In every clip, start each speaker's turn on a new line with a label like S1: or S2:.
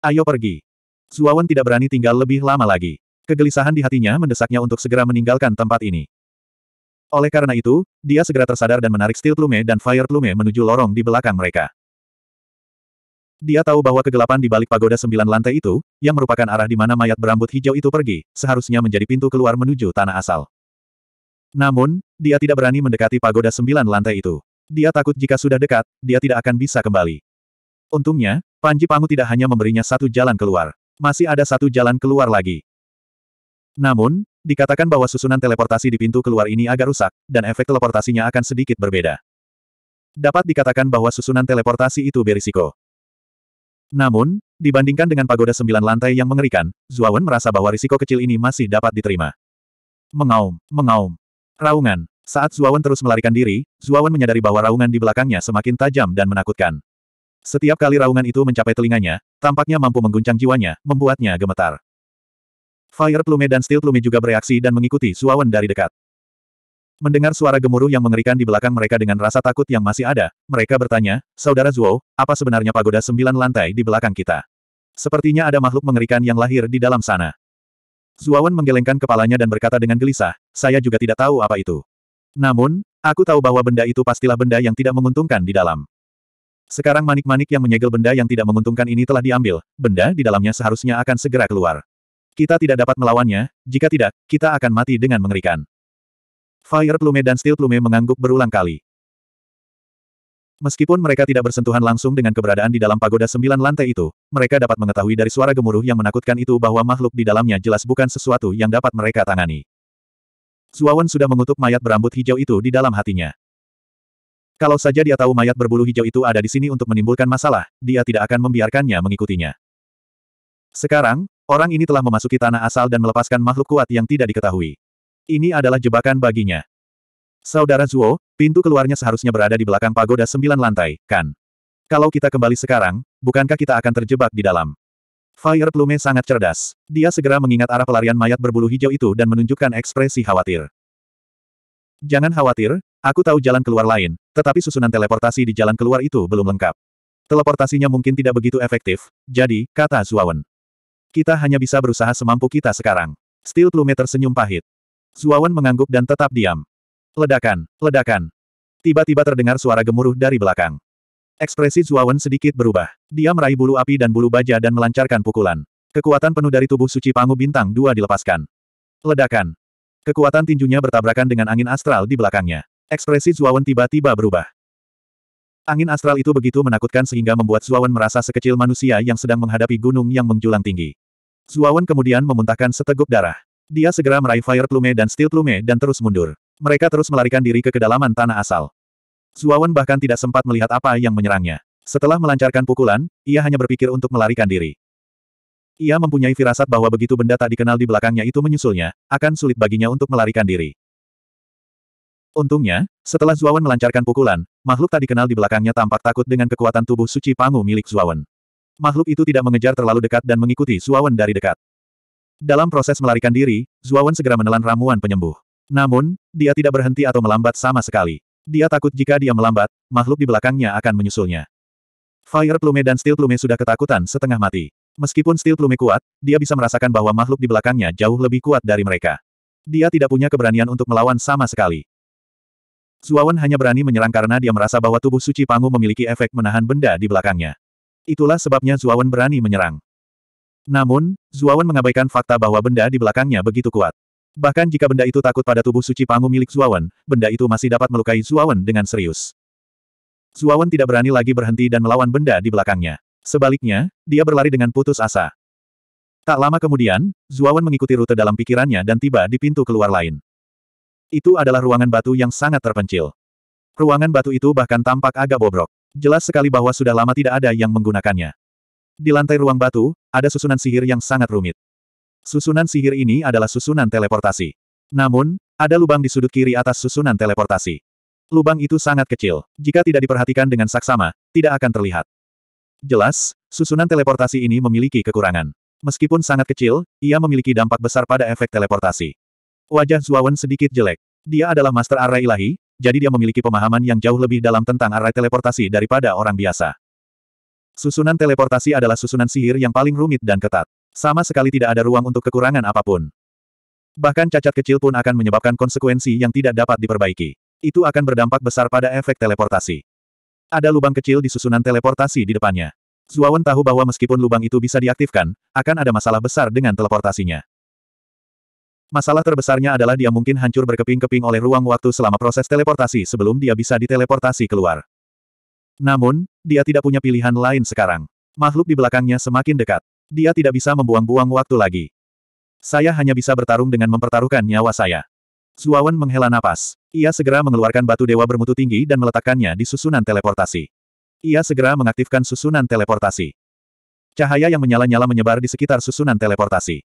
S1: Ayo pergi. Zuawan tidak berani tinggal lebih lama lagi. Kegelisahan di hatinya mendesaknya untuk segera meninggalkan tempat ini. Oleh karena itu, dia segera tersadar dan menarik steel plume dan fire plume menuju lorong di belakang mereka. Dia tahu bahwa kegelapan di balik pagoda sembilan lantai itu, yang merupakan arah di mana mayat berambut hijau itu pergi, seharusnya menjadi pintu keluar menuju tanah asal. Namun, dia tidak berani mendekati pagoda sembilan lantai itu. Dia takut jika sudah dekat, dia tidak akan bisa kembali. Untungnya, Panji Pangu tidak hanya memberinya satu jalan keluar. Masih ada satu jalan keluar lagi. Namun, dikatakan bahwa susunan teleportasi di pintu keluar ini agak rusak, dan efek teleportasinya akan sedikit berbeda. Dapat dikatakan bahwa susunan teleportasi itu berisiko. Namun, dibandingkan dengan pagoda sembilan lantai yang mengerikan, Zuawan merasa bahwa risiko kecil ini masih dapat diterima. Mengaum, mengaum. Raungan. Saat Zuawan terus melarikan diri, Zuawan menyadari bahwa raungan di belakangnya semakin tajam dan menakutkan. Setiap kali raungan itu mencapai telinganya, tampaknya mampu mengguncang jiwanya, membuatnya gemetar. Fire Plume dan Steel Plume juga bereaksi dan mengikuti Suawan dari dekat. Mendengar suara gemuruh yang mengerikan di belakang mereka dengan rasa takut yang masih ada, mereka bertanya, Saudara Zuo, apa sebenarnya pagoda sembilan lantai di belakang kita? Sepertinya ada makhluk mengerikan yang lahir di dalam sana. Zuawan menggelengkan kepalanya dan berkata dengan gelisah, saya juga tidak tahu apa itu. Namun, aku tahu bahwa benda itu pastilah benda yang tidak menguntungkan di dalam. Sekarang manik-manik yang menyegel benda yang tidak menguntungkan ini telah diambil, benda di dalamnya seharusnya akan segera keluar. Kita tidak dapat melawannya, jika tidak, kita akan mati dengan mengerikan. Fire Plume dan Steel Plume mengangguk berulang kali. Meskipun mereka tidak bersentuhan langsung dengan keberadaan di dalam pagoda sembilan lantai itu, mereka dapat mengetahui dari suara gemuruh yang menakutkan itu bahwa makhluk di dalamnya jelas bukan sesuatu yang dapat mereka tangani. Zuawan sudah mengutuk mayat berambut hijau itu di dalam hatinya. Kalau saja dia tahu mayat berbulu hijau itu ada di sini untuk menimbulkan masalah, dia tidak akan membiarkannya mengikutinya. Sekarang, orang ini telah memasuki tanah asal dan melepaskan makhluk kuat yang tidak diketahui. Ini adalah jebakan baginya. Saudara Zuo, pintu keluarnya seharusnya berada di belakang pagoda sembilan lantai, kan? Kalau kita kembali sekarang, bukankah kita akan terjebak di dalam? Fire Plume sangat cerdas. Dia segera mengingat arah pelarian mayat berbulu hijau itu dan menunjukkan ekspresi khawatir. Jangan khawatir, aku tahu jalan keluar lain, tetapi susunan teleportasi di jalan keluar itu belum lengkap. Teleportasinya mungkin tidak begitu efektif, jadi, kata Zuawan. Kita hanya bisa berusaha semampu kita sekarang. Steel Plume tersenyum pahit. Zuawan mengangguk dan tetap diam. Ledakan, ledakan. Tiba-tiba terdengar suara gemuruh dari belakang. Ekspresi Zuawan sedikit berubah. Dia meraih bulu api dan bulu baja dan melancarkan pukulan. Kekuatan penuh dari tubuh suci Pangu Bintang dua dilepaskan. Ledakan, Kekuatan tinjunya bertabrakan dengan angin astral di belakangnya. Ekspresi Zuawan tiba-tiba berubah. Angin astral itu begitu menakutkan sehingga membuat Zuawan merasa sekecil manusia yang sedang menghadapi gunung yang menjulang tinggi. Zuawan kemudian memuntahkan seteguk darah. Dia segera meraih Fire Plume dan Steel Plume dan terus mundur. Mereka terus melarikan diri ke kedalaman tanah asal. Zuawan bahkan tidak sempat melihat apa yang menyerangnya. Setelah melancarkan pukulan, ia hanya berpikir untuk melarikan diri. Ia mempunyai firasat bahwa begitu benda tak dikenal di belakangnya itu menyusulnya, akan sulit baginya untuk melarikan diri. Untungnya, setelah Zuawan melancarkan pukulan, makhluk tak dikenal di belakangnya tampak takut dengan kekuatan tubuh suci Pangu milik Zuawan. Makhluk itu tidak mengejar terlalu dekat dan mengikuti Zuawan dari dekat. Dalam proses melarikan diri, Zuawan segera menelan ramuan penyembuh. Namun, dia tidak berhenti atau melambat sama sekali. Dia takut jika dia melambat, makhluk di belakangnya akan menyusulnya. Fire Plume dan Steel Plume sudah ketakutan setengah mati. Meskipun Steel Plume kuat, dia bisa merasakan bahwa makhluk di belakangnya jauh lebih kuat dari mereka. Dia tidak punya keberanian untuk melawan sama sekali. Zuawan hanya berani menyerang karena dia merasa bahwa tubuh suci Pangu memiliki efek menahan benda di belakangnya. Itulah sebabnya Zuawan berani menyerang. Namun, Zuawan mengabaikan fakta bahwa benda di belakangnya begitu kuat. Bahkan jika benda itu takut pada tubuh suci Pangu milik Zuawan, benda itu masih dapat melukai Zuawan dengan serius. Zuawan tidak berani lagi berhenti dan melawan benda di belakangnya. Sebaliknya, dia berlari dengan putus asa. Tak lama kemudian, Zuawan mengikuti rute dalam pikirannya dan tiba di pintu keluar lain. Itu adalah ruangan batu yang sangat terpencil. Ruangan batu itu bahkan tampak agak bobrok. Jelas sekali bahwa sudah lama tidak ada yang menggunakannya. Di lantai ruang batu, ada susunan sihir yang sangat rumit. Susunan sihir ini adalah susunan teleportasi. Namun, ada lubang di sudut kiri atas susunan teleportasi. Lubang itu sangat kecil. Jika tidak diperhatikan dengan saksama, tidak akan terlihat. Jelas, susunan teleportasi ini memiliki kekurangan. Meskipun sangat kecil, ia memiliki dampak besar pada efek teleportasi. Wajah Zuawan sedikit jelek. Dia adalah Master Array Ilahi, jadi dia memiliki pemahaman yang jauh lebih dalam tentang array teleportasi daripada orang biasa. Susunan teleportasi adalah susunan sihir yang paling rumit dan ketat. Sama sekali tidak ada ruang untuk kekurangan apapun. Bahkan cacat kecil pun akan menyebabkan konsekuensi yang tidak dapat diperbaiki. Itu akan berdampak besar pada efek teleportasi. Ada lubang kecil di susunan teleportasi di depannya. Zuawan tahu bahwa meskipun lubang itu bisa diaktifkan, akan ada masalah besar dengan teleportasinya. Masalah terbesarnya adalah dia mungkin hancur berkeping-keping oleh ruang waktu selama proses teleportasi sebelum dia bisa diteleportasi keluar. Namun, dia tidak punya pilihan lain sekarang. Makhluk di belakangnya semakin dekat. Dia tidak bisa membuang-buang waktu lagi. Saya hanya bisa bertarung dengan mempertaruhkan nyawa saya. Zuawan menghela napas. Ia segera mengeluarkan batu dewa bermutu tinggi dan meletakkannya di susunan teleportasi. Ia segera mengaktifkan susunan teleportasi. Cahaya yang menyala-nyala menyebar di sekitar susunan teleportasi.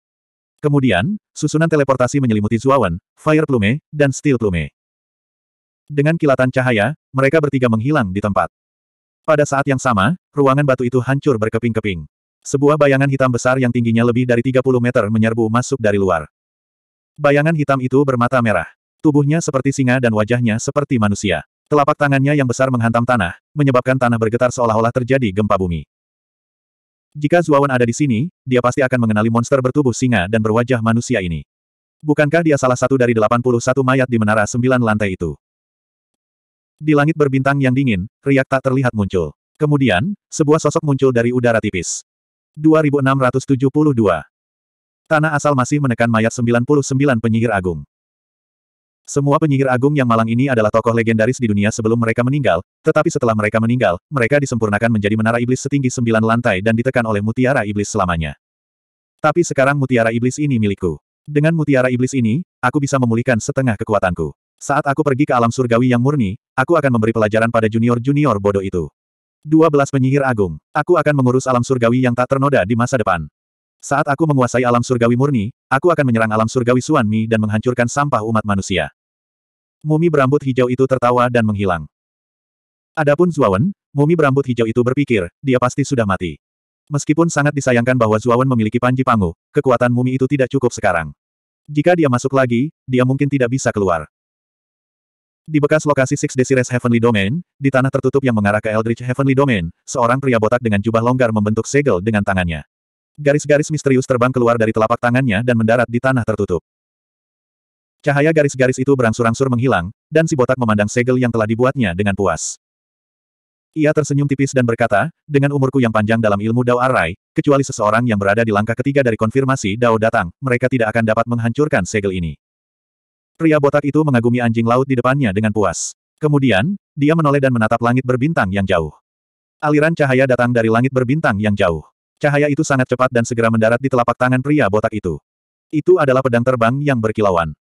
S1: Kemudian, susunan teleportasi menyelimuti Zuawan, Fire Plume, dan Steel Plume. Dengan kilatan cahaya, mereka bertiga menghilang di tempat. Pada saat yang sama, ruangan batu itu hancur berkeping-keping. Sebuah bayangan hitam besar yang tingginya lebih dari 30 meter menyerbu masuk dari luar. Bayangan hitam itu bermata merah. Tubuhnya seperti singa dan wajahnya seperti manusia. Telapak tangannya yang besar menghantam tanah, menyebabkan tanah bergetar seolah-olah terjadi gempa bumi. Jika Zuawan ada di sini, dia pasti akan mengenali monster bertubuh singa dan berwajah manusia ini. Bukankah dia salah satu dari 81 mayat di menara sembilan lantai itu? Di langit berbintang yang dingin, riak tak terlihat muncul. Kemudian, sebuah sosok muncul dari udara tipis. 2672 Tanah asal masih menekan mayat 99 penyihir agung. Semua penyihir agung yang malang ini adalah tokoh legendaris di dunia sebelum mereka meninggal, tetapi setelah mereka meninggal, mereka disempurnakan menjadi menara iblis setinggi sembilan lantai dan ditekan oleh mutiara iblis selamanya. Tapi sekarang mutiara iblis ini milikku. Dengan mutiara iblis ini, aku bisa memulihkan setengah kekuatanku. Saat aku pergi ke alam surgawi yang murni, aku akan memberi pelajaran pada junior-junior bodoh itu. 12 penyihir agung. Aku akan mengurus alam surgawi yang tak ternoda di masa depan. Saat aku menguasai alam surgawi murni, aku akan menyerang alam surgawi Suanmi dan menghancurkan sampah umat manusia. Mumi berambut hijau itu tertawa dan menghilang. Adapun Zuawan, mumi berambut hijau itu berpikir, dia pasti sudah mati. Meskipun sangat disayangkan bahwa Zuawan memiliki panji pangu, kekuatan mumi itu tidak cukup sekarang. Jika dia masuk lagi, dia mungkin tidak bisa keluar. Di bekas lokasi Six Desires Heavenly Domain, di tanah tertutup yang mengarah ke Eldritch Heavenly Domain, seorang pria botak dengan jubah longgar membentuk segel dengan tangannya. Garis-garis misterius terbang keluar dari telapak tangannya dan mendarat di tanah tertutup. Cahaya garis-garis itu berangsur-angsur menghilang, dan si botak memandang segel yang telah dibuatnya dengan puas. Ia tersenyum tipis dan berkata, dengan umurku yang panjang dalam ilmu Dao Arai, kecuali seseorang yang berada di langkah ketiga dari konfirmasi Dao datang, mereka tidak akan dapat menghancurkan segel ini. Pria botak itu mengagumi anjing laut di depannya dengan puas. Kemudian, dia menoleh dan menatap langit berbintang yang jauh. Aliran cahaya datang dari langit berbintang yang jauh. Cahaya itu sangat cepat dan segera mendarat di telapak tangan pria botak itu. Itu adalah pedang terbang yang berkilauan.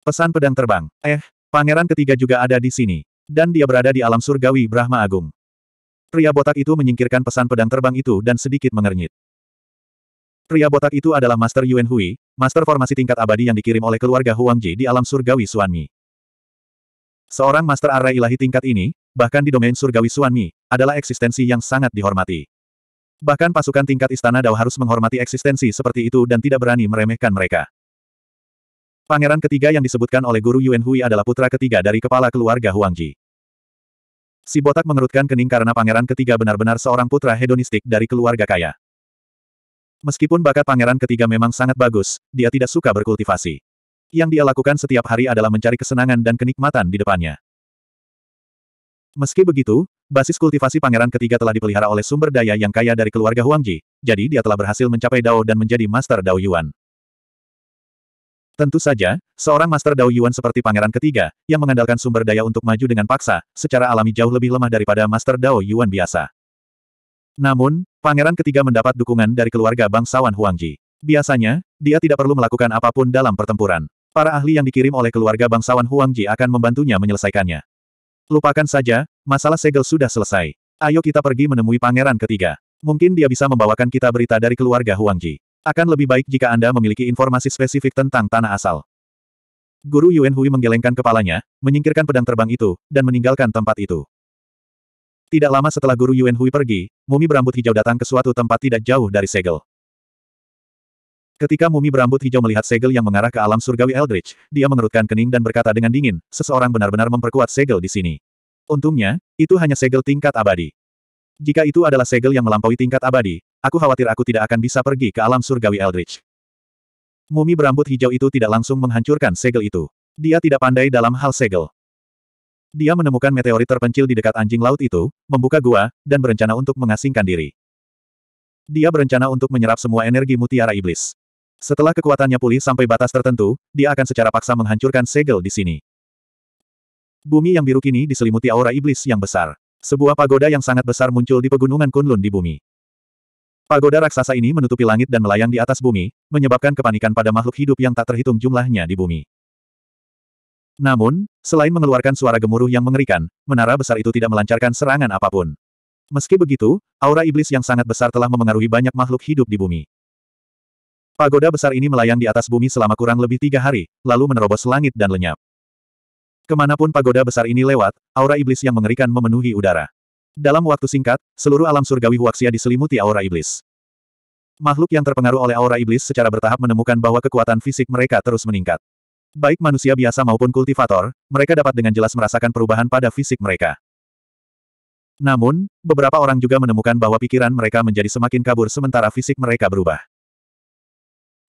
S1: Pesan pedang terbang. Eh, pangeran ketiga juga ada di sini. Dan dia berada di alam surgawi Brahma Agung. Pria botak itu menyingkirkan pesan pedang terbang itu dan sedikit mengernyit. Pria botak itu adalah Master Yuan Hui, master formasi tingkat abadi yang dikirim oleh keluarga Huang Ji di alam surgawi Suanmi. Seorang master Arai ilahi tingkat ini, bahkan di domain surgawi Suanmi, adalah eksistensi yang sangat dihormati. Bahkan pasukan tingkat istana Dao harus menghormati eksistensi seperti itu dan tidak berani meremehkan mereka. Pangeran ketiga yang disebutkan oleh guru Yuan Hui adalah putra ketiga dari kepala keluarga Huang Ji. Si botak mengerutkan kening karena pangeran ketiga benar-benar seorang putra hedonistik dari keluarga kaya. Meskipun bakat pangeran ketiga memang sangat bagus, dia tidak suka berkultivasi. Yang dia lakukan setiap hari adalah mencari kesenangan dan kenikmatan di depannya. Meski begitu, Basis kultivasi pangeran ketiga telah dipelihara oleh sumber daya yang kaya dari keluarga Huangji, jadi dia telah berhasil mencapai Dao dan menjadi Master Dao Yuan. Tentu saja, seorang Master Dao Yuan seperti pangeran ketiga, yang mengandalkan sumber daya untuk maju dengan paksa, secara alami jauh lebih lemah daripada Master Dao Yuan biasa. Namun, pangeran ketiga mendapat dukungan dari keluarga bangsawan Huangji. Biasanya, dia tidak perlu melakukan apapun dalam pertempuran. Para ahli yang dikirim oleh keluarga bangsawan Huangji akan membantunya menyelesaikannya. Lupakan saja, Masalah segel sudah selesai. Ayo kita pergi menemui pangeran ketiga. Mungkin dia bisa membawakan kita berita dari keluarga Huangji. Akan lebih baik jika Anda memiliki informasi spesifik tentang tanah asal. Guru Yuan Hui menggelengkan kepalanya, menyingkirkan pedang terbang itu, dan meninggalkan tempat itu. Tidak lama setelah Guru Yuan Hui pergi, mumi berambut hijau datang ke suatu tempat tidak jauh dari segel. Ketika mumi berambut hijau melihat segel yang mengarah ke alam surgawi Eldritch, dia mengerutkan kening dan berkata dengan dingin, seseorang benar-benar memperkuat segel di sini. Untungnya, itu hanya segel tingkat abadi. Jika itu adalah segel yang melampaui tingkat abadi, aku khawatir aku tidak akan bisa pergi ke alam surgawi Eldritch. Mumi berambut hijau itu tidak langsung menghancurkan segel itu. Dia tidak pandai dalam hal segel. Dia menemukan meteorit terpencil di dekat anjing laut itu, membuka gua, dan berencana untuk mengasingkan diri. Dia berencana untuk menyerap semua energi mutiara iblis. Setelah kekuatannya pulih sampai batas tertentu, dia akan secara paksa menghancurkan segel di sini. Bumi yang biru kini diselimuti aura iblis yang besar. Sebuah pagoda yang sangat besar muncul di pegunungan Kunlun di bumi. Pagoda raksasa ini menutupi langit dan melayang di atas bumi, menyebabkan kepanikan pada makhluk hidup yang tak terhitung jumlahnya di bumi. Namun, selain mengeluarkan suara gemuruh yang mengerikan, menara besar itu tidak melancarkan serangan apapun. Meski begitu, aura iblis yang sangat besar telah memengaruhi banyak makhluk hidup di bumi. Pagoda besar ini melayang di atas bumi selama kurang lebih tiga hari, lalu menerobos langit dan lenyap. Kemanapun pagoda besar ini lewat, aura iblis yang mengerikan memenuhi udara. Dalam waktu singkat, seluruh alam surgawi Huaxia diselimuti aura iblis. Makhluk yang terpengaruh oleh aura iblis secara bertahap menemukan bahwa kekuatan fisik mereka terus meningkat. Baik manusia biasa maupun kultivator, mereka dapat dengan jelas merasakan perubahan pada fisik mereka. Namun, beberapa orang juga menemukan bahwa pikiran mereka menjadi semakin kabur sementara fisik mereka berubah.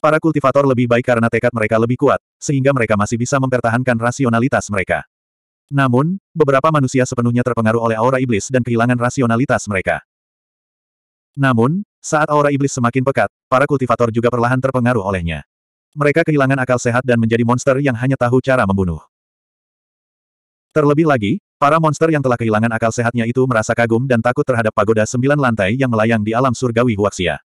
S1: Para kultivator lebih baik karena tekad mereka lebih kuat, sehingga mereka masih bisa mempertahankan rasionalitas mereka. Namun, beberapa manusia sepenuhnya terpengaruh oleh aura iblis dan kehilangan rasionalitas mereka. Namun, saat aura iblis semakin pekat, para kultivator juga perlahan terpengaruh olehnya. Mereka kehilangan akal sehat dan menjadi monster yang hanya tahu cara membunuh. Terlebih lagi, para monster yang telah kehilangan akal sehatnya itu merasa kagum dan takut terhadap pagoda sembilan lantai yang melayang di alam surgawi Huaxia.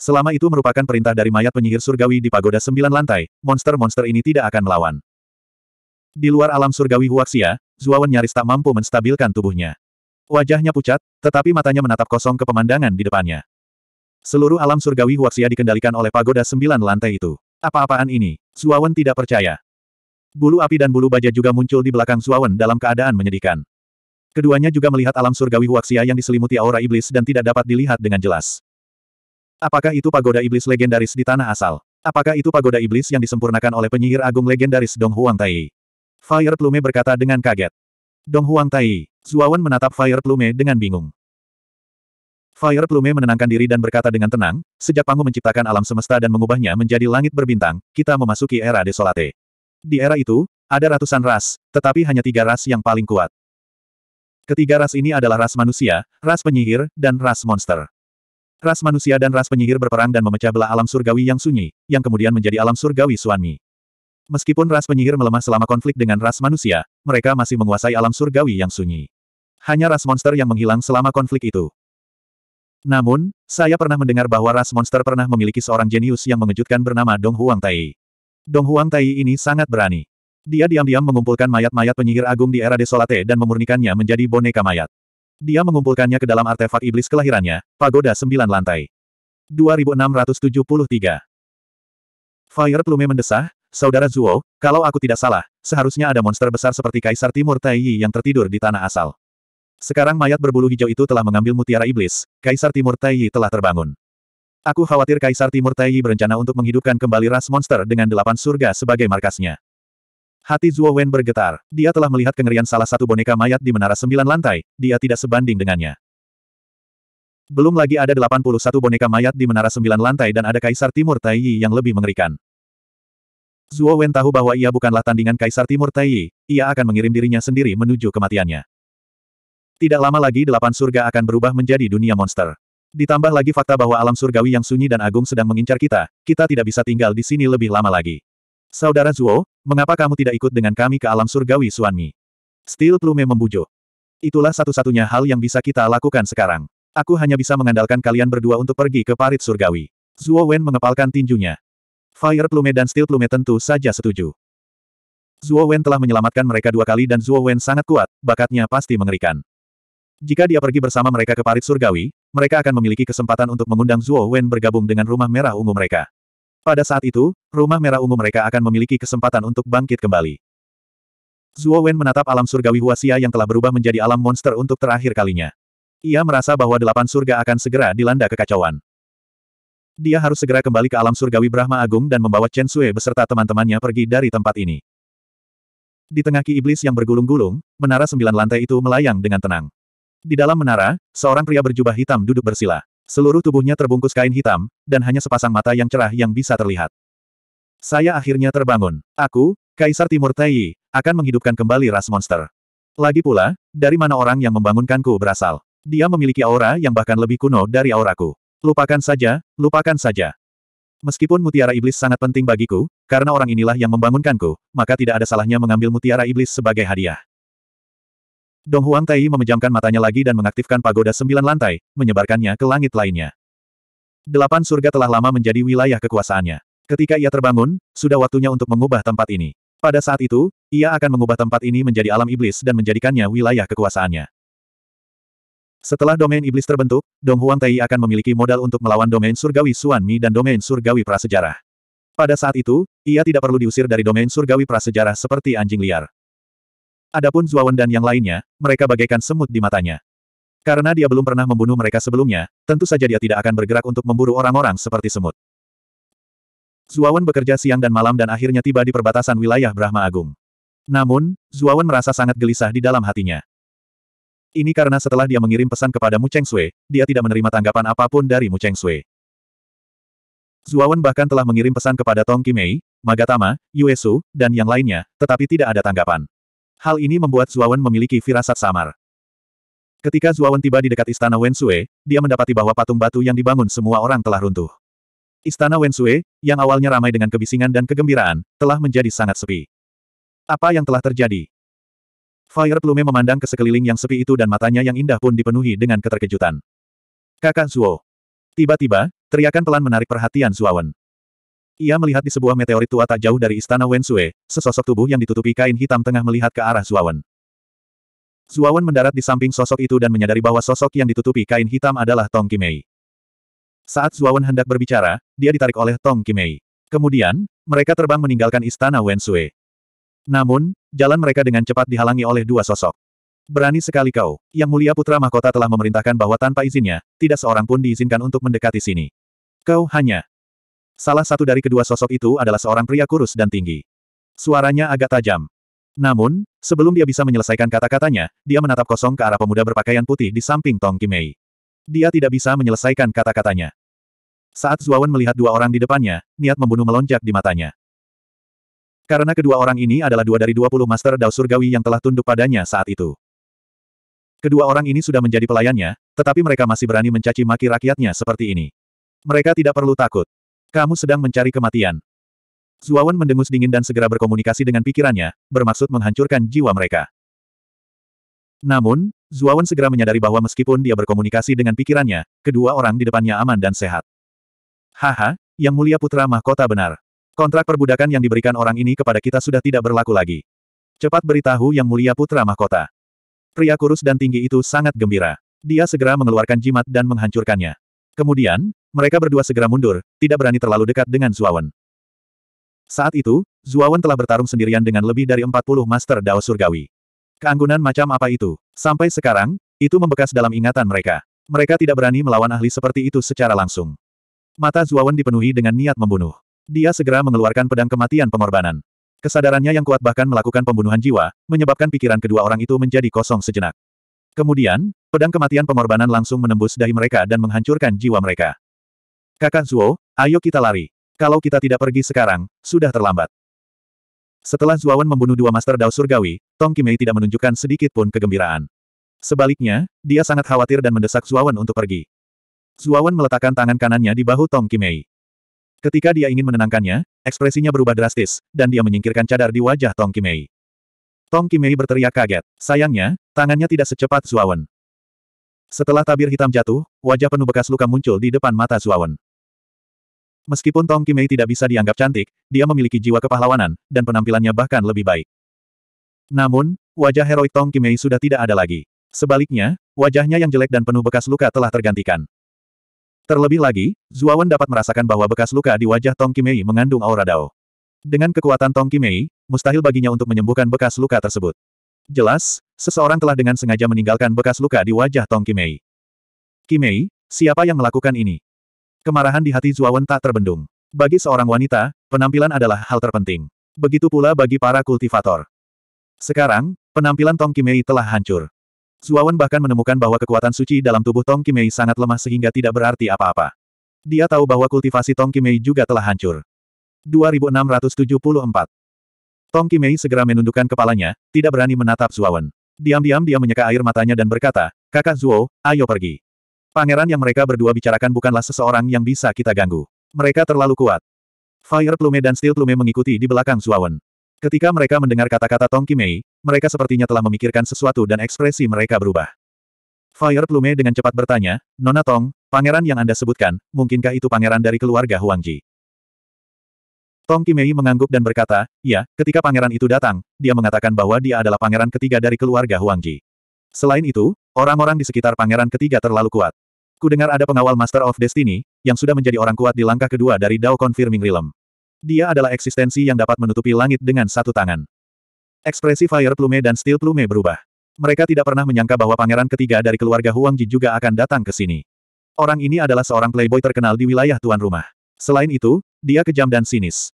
S1: Selama itu merupakan perintah dari mayat penyihir surgawi di pagoda sembilan lantai, monster-monster ini tidak akan melawan. Di luar alam surgawi Huaxia, Zuawan nyaris tak mampu menstabilkan tubuhnya. Wajahnya pucat, tetapi matanya menatap kosong ke pemandangan di depannya. Seluruh alam surgawi Huaxia dikendalikan oleh pagoda sembilan lantai itu. Apa-apaan ini? Zuawan tidak percaya. Bulu api dan bulu baja juga muncul di belakang Zuawan dalam keadaan menyedihkan. Keduanya juga melihat alam surgawi Huaxia yang diselimuti aura iblis dan tidak dapat dilihat dengan jelas. Apakah itu pagoda iblis legendaris di tanah asal? Apakah itu pagoda iblis yang disempurnakan oleh penyihir agung legendaris Dong Huang Tai? Fire Plume berkata dengan kaget. Dong Huang Tai. Zuawan menatap Fire Plume dengan bingung. Fire Plume menenangkan diri dan berkata dengan tenang, sejak Pangu menciptakan alam semesta dan mengubahnya menjadi langit berbintang, kita memasuki era desolate. Di era itu, ada ratusan ras, tetapi hanya tiga ras yang paling kuat. Ketiga ras ini adalah ras manusia, ras penyihir, dan ras monster. Ras manusia dan ras penyihir berperang dan memecah belah alam surgawi yang sunyi, yang kemudian menjadi alam surgawi Suanmi. Meskipun ras penyihir melemah selama konflik dengan ras manusia, mereka masih menguasai alam surgawi yang sunyi. Hanya ras monster yang menghilang selama konflik itu. Namun, saya pernah mendengar bahwa ras monster pernah memiliki seorang jenius yang mengejutkan bernama Dong Huang Tai. Dong Huang Tai ini sangat berani. Dia diam-diam mengumpulkan mayat-mayat penyihir agung di era Desolate dan memurnikannya menjadi boneka mayat. Dia mengumpulkannya ke dalam artefak iblis kelahirannya, pagoda sembilan lantai. 2673 Fire Plume mendesah, Saudara Zuo, kalau aku tidak salah, seharusnya ada monster besar seperti Kaisar Timur Taiyi yang tertidur di tanah asal. Sekarang mayat berbulu hijau itu telah mengambil mutiara iblis, Kaisar Timur Taiyi telah terbangun. Aku khawatir Kaisar Timur Taiyi berencana untuk menghidupkan kembali ras monster dengan delapan surga sebagai markasnya. Hati Zuo Wen bergetar. Dia telah melihat kengerian salah satu boneka mayat di menara sembilan lantai, dia tidak sebanding dengannya. Belum lagi ada 81 boneka mayat di menara sembilan lantai dan ada Kaisar Timur Taiyi yang lebih mengerikan. Zuo Wen tahu bahwa ia bukanlah tandingan Kaisar Timur Taiyi, ia akan mengirim dirinya sendiri menuju kematiannya. Tidak lama lagi delapan surga akan berubah menjadi dunia monster. Ditambah lagi fakta bahwa alam surgawi yang sunyi dan agung sedang mengincar kita, kita tidak bisa tinggal di sini lebih lama lagi. Saudara Zuo, mengapa kamu tidak ikut dengan kami ke alam surgawi Suanmi? Steel Plume membujuk. Itulah satu-satunya hal yang bisa kita lakukan sekarang. Aku hanya bisa mengandalkan kalian berdua untuk pergi ke parit surgawi. Zuo Wen mengepalkan tinjunya. Fire Plume dan Steel Plume tentu saja setuju. Zuo Wen telah menyelamatkan mereka dua kali dan Zuo Wen sangat kuat, bakatnya pasti mengerikan. Jika dia pergi bersama mereka ke parit surgawi, mereka akan memiliki kesempatan untuk mengundang Zuo Wen bergabung dengan rumah merah ungu mereka. Pada saat itu, rumah merah ungu mereka akan memiliki kesempatan untuk bangkit kembali. Zuo Wen menatap alam surgawi Huasia yang telah berubah menjadi alam monster untuk terakhir kalinya. Ia merasa bahwa delapan surga akan segera dilanda kekacauan. Dia harus segera kembali ke alam surgawi Brahma Agung dan membawa Chen Sui beserta teman-temannya pergi dari tempat ini. Di tengah ki iblis yang bergulung-gulung, menara sembilan lantai itu melayang dengan tenang. Di dalam menara, seorang pria berjubah hitam duduk bersila. Seluruh tubuhnya terbungkus kain hitam, dan hanya sepasang mata yang cerah yang bisa terlihat. Saya akhirnya terbangun. Aku, Kaisar Timur Taiyi, akan menghidupkan kembali ras monster. Lagi pula, dari mana orang yang membangunkanku berasal? Dia memiliki aura yang bahkan lebih kuno dari auraku. Lupakan saja, lupakan saja. Meskipun mutiara iblis sangat penting bagiku, karena orang inilah yang membangunkanku, maka tidak ada salahnya mengambil mutiara iblis sebagai hadiah. Dong Huang Tai memejamkan matanya lagi dan mengaktifkan pagoda sembilan lantai, menyebarkannya ke langit lainnya. Delapan surga telah lama menjadi wilayah kekuasaannya. Ketika ia terbangun, sudah waktunya untuk mengubah tempat ini. Pada saat itu, ia akan mengubah tempat ini menjadi alam iblis dan menjadikannya wilayah kekuasaannya. Setelah domain iblis terbentuk, Dong Huang Tai akan memiliki modal untuk melawan domain surgawi Suan Mi dan domain surgawi prasejarah. Pada saat itu, ia tidak perlu diusir dari domain surgawi prasejarah seperti anjing liar. Adapun Zuawan dan yang lainnya, mereka bagaikan semut di matanya. Karena dia belum pernah membunuh mereka sebelumnya, tentu saja dia tidak akan bergerak untuk memburu orang-orang seperti semut. Zuawan bekerja siang dan malam dan akhirnya tiba di perbatasan wilayah Brahma Agung. Namun, Zuawan merasa sangat gelisah di dalam hatinya. Ini karena setelah dia mengirim pesan kepada Mu Cheng Sui, dia tidak menerima tanggapan apapun dari Mu Cheng Sui. Zuawan bahkan telah mengirim pesan kepada Tong Kimei, Magatama, Yuesu, dan yang lainnya, tetapi tidak ada tanggapan. Hal ini membuat Zuawan memiliki firasat samar. Ketika Zuawan tiba di dekat istana Wensue, dia mendapati bahwa patung batu yang dibangun semua orang telah runtuh. Istana Wensue, yang awalnya ramai dengan kebisingan dan kegembiraan, telah menjadi sangat sepi. Apa yang telah terjadi? Fire Plume memandang ke sekeliling yang sepi itu dan matanya yang indah pun dipenuhi dengan keterkejutan. Kakak Zuo. Tiba-tiba, teriakan pelan menarik perhatian Zuawan. Ia melihat di sebuah meteorit tua tak jauh dari istana Wensue, sesosok tubuh yang ditutupi kain hitam tengah melihat ke arah Zuawan. Zuawan mendarat di samping sosok itu dan menyadari bahwa sosok yang ditutupi kain hitam adalah Tong Kimei. Saat Zuawan hendak berbicara, dia ditarik oleh Tong Kimei. Kemudian, mereka terbang meninggalkan istana Wensue. Namun, jalan mereka dengan cepat dihalangi oleh dua sosok. Berani sekali kau. Yang mulia putra mahkota telah memerintahkan bahwa tanpa izinnya, tidak seorang pun diizinkan untuk mendekati sini. Kau hanya Salah satu dari kedua sosok itu adalah seorang pria kurus dan tinggi. Suaranya agak tajam. Namun, sebelum dia bisa menyelesaikan kata-katanya, dia menatap kosong ke arah pemuda berpakaian putih di samping Tong Kimei. Dia tidak bisa menyelesaikan kata-katanya. Saat Zuawan melihat dua orang di depannya, niat membunuh melonjak di matanya. Karena kedua orang ini adalah dua dari dua puluh master Dao Surgawi yang telah tunduk padanya saat itu. Kedua orang ini sudah menjadi pelayannya, tetapi mereka masih berani mencaci maki rakyatnya seperti ini. Mereka tidak perlu takut. Kamu sedang mencari kematian. Zuawan mendengus dingin dan segera berkomunikasi dengan pikirannya, bermaksud menghancurkan jiwa mereka. Namun, Zuawan segera menyadari bahwa meskipun dia berkomunikasi dengan pikirannya, kedua orang di depannya aman dan sehat. Haha, yang mulia putra mahkota benar. Kontrak perbudakan yang diberikan orang ini kepada kita sudah tidak berlaku lagi. Cepat beritahu yang mulia putra mahkota. Pria kurus dan tinggi itu sangat gembira. Dia segera mengeluarkan jimat dan menghancurkannya. Kemudian, mereka berdua segera mundur, tidak berani terlalu dekat dengan Zuawan. Saat itu, Zuawan telah bertarung sendirian dengan lebih dari 40 Master Dao Surgawi. Keanggunan macam apa itu? Sampai sekarang, itu membekas dalam ingatan mereka. Mereka tidak berani melawan ahli seperti itu secara langsung. Mata Zuawan dipenuhi dengan niat membunuh. Dia segera mengeluarkan pedang kematian pengorbanan. Kesadarannya yang kuat bahkan melakukan pembunuhan jiwa, menyebabkan pikiran kedua orang itu menjadi kosong sejenak. Kemudian, pedang kematian pengorbanan langsung menembus dahi mereka dan menghancurkan jiwa mereka. Kakang Zuo, ayo kita lari. Kalau kita tidak pergi sekarang, sudah terlambat. Setelah Zuawan membunuh dua Master Dao Surgawi, Tong Kimei tidak menunjukkan sedikit pun kegembiraan. Sebaliknya, dia sangat khawatir dan mendesak Zuawan untuk pergi. Zuawan meletakkan tangan kanannya di bahu Tong Kimei. Ketika dia ingin menenangkannya, ekspresinya berubah drastis, dan dia menyingkirkan cadar di wajah Tong Kimei. Tong Kimei berteriak kaget. Sayangnya, tangannya tidak secepat Zuawan. Setelah tabir hitam jatuh, wajah penuh bekas luka muncul di depan mata Zuawan. Meskipun Tong Kimei tidak bisa dianggap cantik, dia memiliki jiwa kepahlawanan, dan penampilannya bahkan lebih baik. Namun, wajah heroik Tong Kimei sudah tidak ada lagi. Sebaliknya, wajahnya yang jelek dan penuh bekas luka telah tergantikan. Terlebih lagi, Zuawan dapat merasakan bahwa bekas luka di wajah Tong Kimei mengandung aura Dao. Dengan kekuatan Tong Kimei, mustahil baginya untuk menyembuhkan bekas luka tersebut. Jelas, seseorang telah dengan sengaja meninggalkan bekas luka di wajah Tong Kimei. Kimei, siapa yang melakukan ini? Kemarahan di hati Zuawan tak terbendung. Bagi seorang wanita, penampilan adalah hal terpenting. Begitu pula bagi para kultivator. Sekarang, penampilan Tong Kimei telah hancur. Zuawan bahkan menemukan bahwa kekuatan suci dalam tubuh Tong Kimei sangat lemah sehingga tidak berarti apa-apa. Dia tahu bahwa kultivasi Tong Kimei juga telah hancur. 2674 Tong Kimei segera menundukkan kepalanya, tidak berani menatap Zuawan. Diam-diam dia menyeka air matanya dan berkata, Kakak Zuo, ayo pergi. Pangeran yang mereka berdua bicarakan bukanlah seseorang yang bisa kita ganggu. Mereka terlalu kuat. Fire Plume dan Steel Plume mengikuti di belakang Zuawan. Ketika mereka mendengar kata-kata Tong Kimei, mereka sepertinya telah memikirkan sesuatu dan ekspresi mereka berubah. Fire Plume dengan cepat bertanya, Nona Tong, pangeran yang Anda sebutkan, mungkinkah itu pangeran dari keluarga Huang Ji? Tong Kimei mengangguk dan berkata, ya, ketika pangeran itu datang, dia mengatakan bahwa dia adalah pangeran ketiga dari keluarga Huang Ji. Selain itu, orang-orang di sekitar pangeran ketiga terlalu kuat. Kudengar ada pengawal Master of Destiny, yang sudah menjadi orang kuat di langkah kedua dari Dao Confirming Realm. Dia adalah eksistensi yang dapat menutupi langit dengan satu tangan. Ekspresi Fire Plume dan Steel Plume berubah. Mereka tidak pernah menyangka bahwa pangeran ketiga dari keluarga Huang Ji juga akan datang ke sini. Orang ini adalah seorang playboy terkenal di wilayah tuan rumah. Selain itu, dia kejam dan sinis.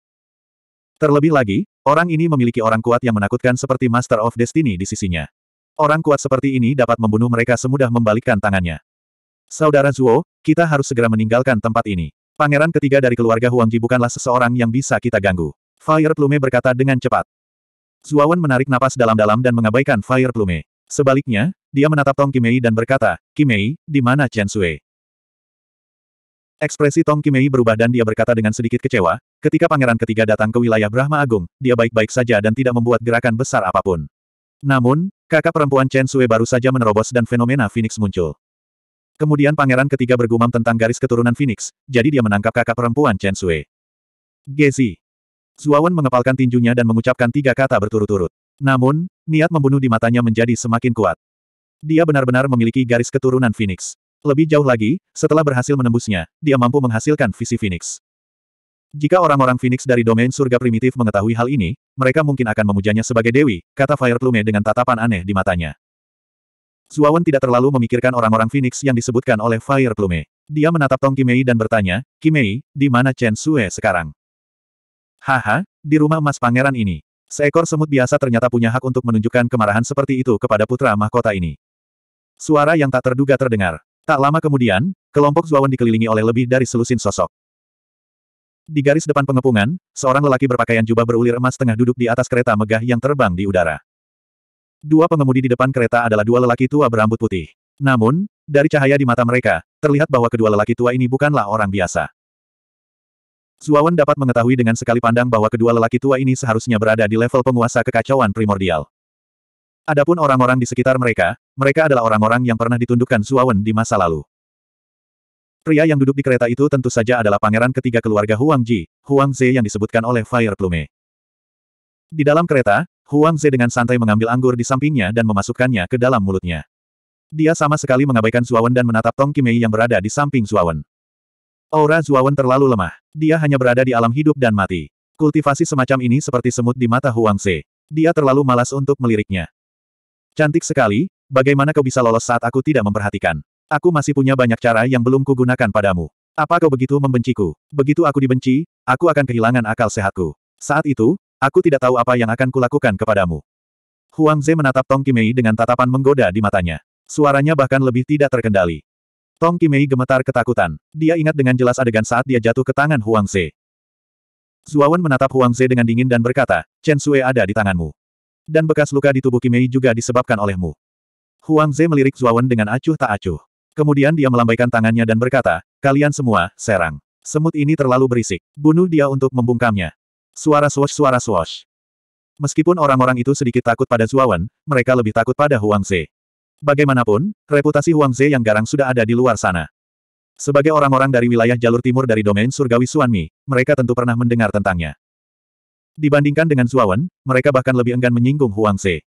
S1: Terlebih lagi, orang ini memiliki orang kuat yang menakutkan seperti Master of Destiny di sisinya. Orang kuat seperti ini dapat membunuh mereka semudah membalikkan tangannya. Saudara Zuo, kita harus segera meninggalkan tempat ini. Pangeran ketiga dari keluarga Huangji bukanlah seseorang yang bisa kita ganggu. Fire Plume berkata dengan cepat. Zuawan menarik napas dalam-dalam dan mengabaikan Fire Plume. Sebaliknya, dia menatap Tong Kimei dan berkata, Kimei, di mana Chen Sui? Ekspresi Tong Kimei berubah dan dia berkata dengan sedikit kecewa, ketika pangeran ketiga datang ke wilayah Brahma Agung, dia baik-baik saja dan tidak membuat gerakan besar apapun. Namun, kakak perempuan Chen Sui baru saja menerobos dan fenomena Phoenix muncul. Kemudian pangeran ketiga bergumam tentang garis keturunan Phoenix, jadi dia menangkap kakak perempuan Chen Sui. Gezi. Zuawan mengepalkan tinjunya dan mengucapkan tiga kata berturut-turut. Namun, niat membunuh di matanya menjadi semakin kuat. Dia benar-benar memiliki garis keturunan Phoenix. Lebih jauh lagi, setelah berhasil menembusnya, dia mampu menghasilkan visi Phoenix. Jika orang-orang Phoenix dari domain surga primitif mengetahui hal ini, mereka mungkin akan memujanya sebagai dewi, kata Fire Plume dengan tatapan aneh di matanya. Zuawan tidak terlalu memikirkan orang-orang Phoenix yang disebutkan oleh Fire Plume. Dia menatap Tong Kimei dan bertanya, Kimei, di mana Chen Sue sekarang? Haha, di rumah emas pangeran ini. Seekor semut biasa ternyata punya hak untuk menunjukkan kemarahan seperti itu kepada putra mahkota ini. Suara yang tak terduga terdengar. Tak lama kemudian, kelompok Zuawan dikelilingi oleh lebih dari selusin sosok. Di garis depan pengepungan, seorang lelaki berpakaian jubah berulir emas tengah duduk di atas kereta megah yang terbang di udara. Dua pengemudi di depan kereta adalah dua lelaki tua berambut putih. Namun, dari cahaya di mata mereka, terlihat bahwa kedua lelaki tua ini bukanlah orang biasa. Zuawan dapat mengetahui dengan sekali pandang bahwa kedua lelaki tua ini seharusnya berada di level penguasa kekacauan primordial. Adapun orang-orang di sekitar mereka, mereka adalah orang-orang yang pernah ditundukkan Zuawan di masa lalu. Pria yang duduk di kereta itu tentu saja adalah pangeran ketiga keluarga Huang Ji, Huang Ze yang disebutkan oleh Fire Plume. Di dalam kereta, Huang Ze dengan santai mengambil anggur di sampingnya dan memasukkannya ke dalam mulutnya. Dia sama sekali mengabaikan Zuawan dan menatap Tong Kimei yang berada di samping Zuawan. Aura Zuawan terlalu lemah. Dia hanya berada di alam hidup dan mati. Kultivasi semacam ini seperti semut di mata Huang Ze. Dia terlalu malas untuk meliriknya. Cantik sekali, bagaimana kau bisa lolos saat aku tidak memperhatikan? Aku masih punya banyak cara yang belum kugunakan padamu. Apa kau begitu membenciku? Begitu aku dibenci, aku akan kehilangan akal sehatku. Saat itu, aku tidak tahu apa yang akan kulakukan kepadamu. Huang Ze menatap Tong Kimei dengan tatapan menggoda di matanya. Suaranya bahkan lebih tidak terkendali. Tong Kimei gemetar ketakutan. Dia ingat dengan jelas adegan saat dia jatuh ke tangan Huang Ze. Zuawan menatap Huang Ze dengan dingin dan berkata, Chen Sui ada di tanganmu. Dan bekas luka di tubuh Kimei juga disebabkan olehmu. Huang Ze melirik Zuawan dengan acuh tak acuh. Kemudian dia melambaikan tangannya dan berkata, kalian semua, serang. Semut ini terlalu berisik. Bunuh dia untuk membungkamnya. Suara swash suara swash. Meskipun orang-orang itu sedikit takut pada Zuawan, mereka lebih takut pada Huang Ze. Bagaimanapun, reputasi Huang Ze yang garang sudah ada di luar sana. Sebagai orang-orang dari wilayah jalur timur dari domain surgawi Suanmi, mereka tentu pernah mendengar tentangnya. Dibandingkan dengan Zuawan, mereka bahkan lebih enggan menyinggung Huang Ze.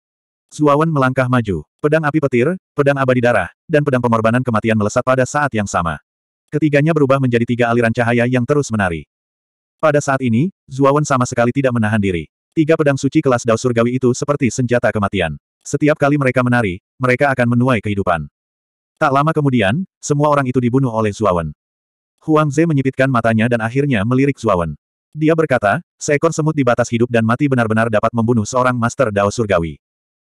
S1: Zuawan melangkah maju. Pedang api petir, pedang abadi darah, dan pedang pengorbanan kematian melesat pada saat yang sama. Ketiganya berubah menjadi tiga aliran cahaya yang terus menari. Pada saat ini, Zuawan sama sekali tidak menahan diri. Tiga pedang suci kelas Dao Surgawi itu seperti senjata kematian. Setiap kali mereka menari, mereka akan menuai kehidupan. Tak lama kemudian, semua orang itu dibunuh oleh Zuawan. Huang Ze menyipitkan matanya dan akhirnya melirik Zuawan. Dia berkata, seekor semut di batas hidup dan mati benar-benar dapat membunuh seorang Master Dao Surgawi.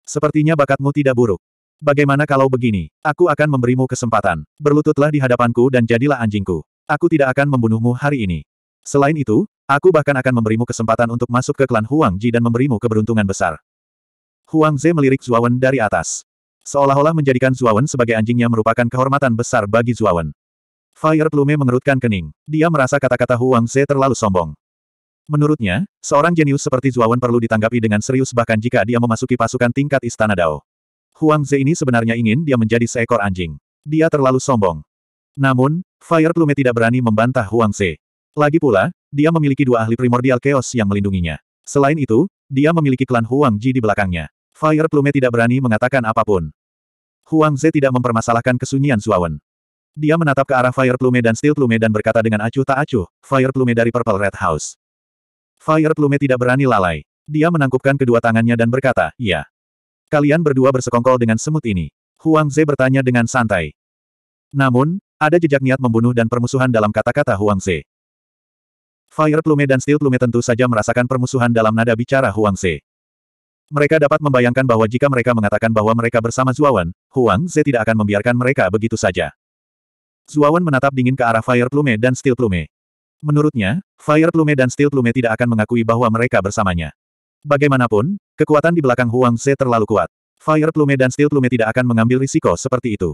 S1: Sepertinya bakatmu tidak buruk. Bagaimana kalau begini? Aku akan memberimu kesempatan. Berlututlah di hadapanku dan jadilah anjingku. Aku tidak akan membunuhmu hari ini. Selain itu, aku bahkan akan memberimu kesempatan untuk masuk ke klan Huang Ji dan memberimu keberuntungan besar. Huang Ze melirik Zuawan dari atas. Seolah-olah menjadikan Zuawan sebagai anjingnya merupakan kehormatan besar bagi Zuawan. Fire Plume mengerutkan kening. Dia merasa kata-kata Huang Ze terlalu sombong. Menurutnya, seorang jenius seperti Zuawan perlu ditanggapi dengan serius bahkan jika dia memasuki pasukan tingkat Istana Dao. Huang Ze ini sebenarnya ingin dia menjadi seekor anjing. Dia terlalu sombong. Namun, Fire Plume tidak berani membantah Huang Ze. Lagi pula, dia memiliki dua ahli primordial chaos yang melindunginya. Selain itu, dia memiliki klan Huang Ji di belakangnya. Fire Plume tidak berani mengatakan apapun. Huang Ze tidak mempermasalahkan kesunyian Zuawan. Dia menatap ke arah Fire Plume dan Steel Plume dan berkata dengan acuh tak acuh, Fire Plume dari Purple Red House. Fire Plume tidak berani lalai. Dia menangkupkan kedua tangannya dan berkata, ya. Kalian berdua bersekongkol dengan semut ini. Huang Ze bertanya dengan santai. Namun, ada jejak niat membunuh dan permusuhan dalam kata-kata Huang Ze. Fire Plume dan Steel Plume tentu saja merasakan permusuhan dalam nada bicara Huang Ze. Mereka dapat membayangkan bahwa jika mereka mengatakan bahwa mereka bersama Zuawan, Huang Ze tidak akan membiarkan mereka begitu saja. Zuawan menatap dingin ke arah Fire Plume dan Steel Plume. Menurutnya, Fire Plume dan Steel Plume tidak akan mengakui bahwa mereka bersamanya. Bagaimanapun, kekuatan di belakang Huang Ze terlalu kuat. Fire Plume dan Steel Plume tidak akan mengambil risiko seperti itu.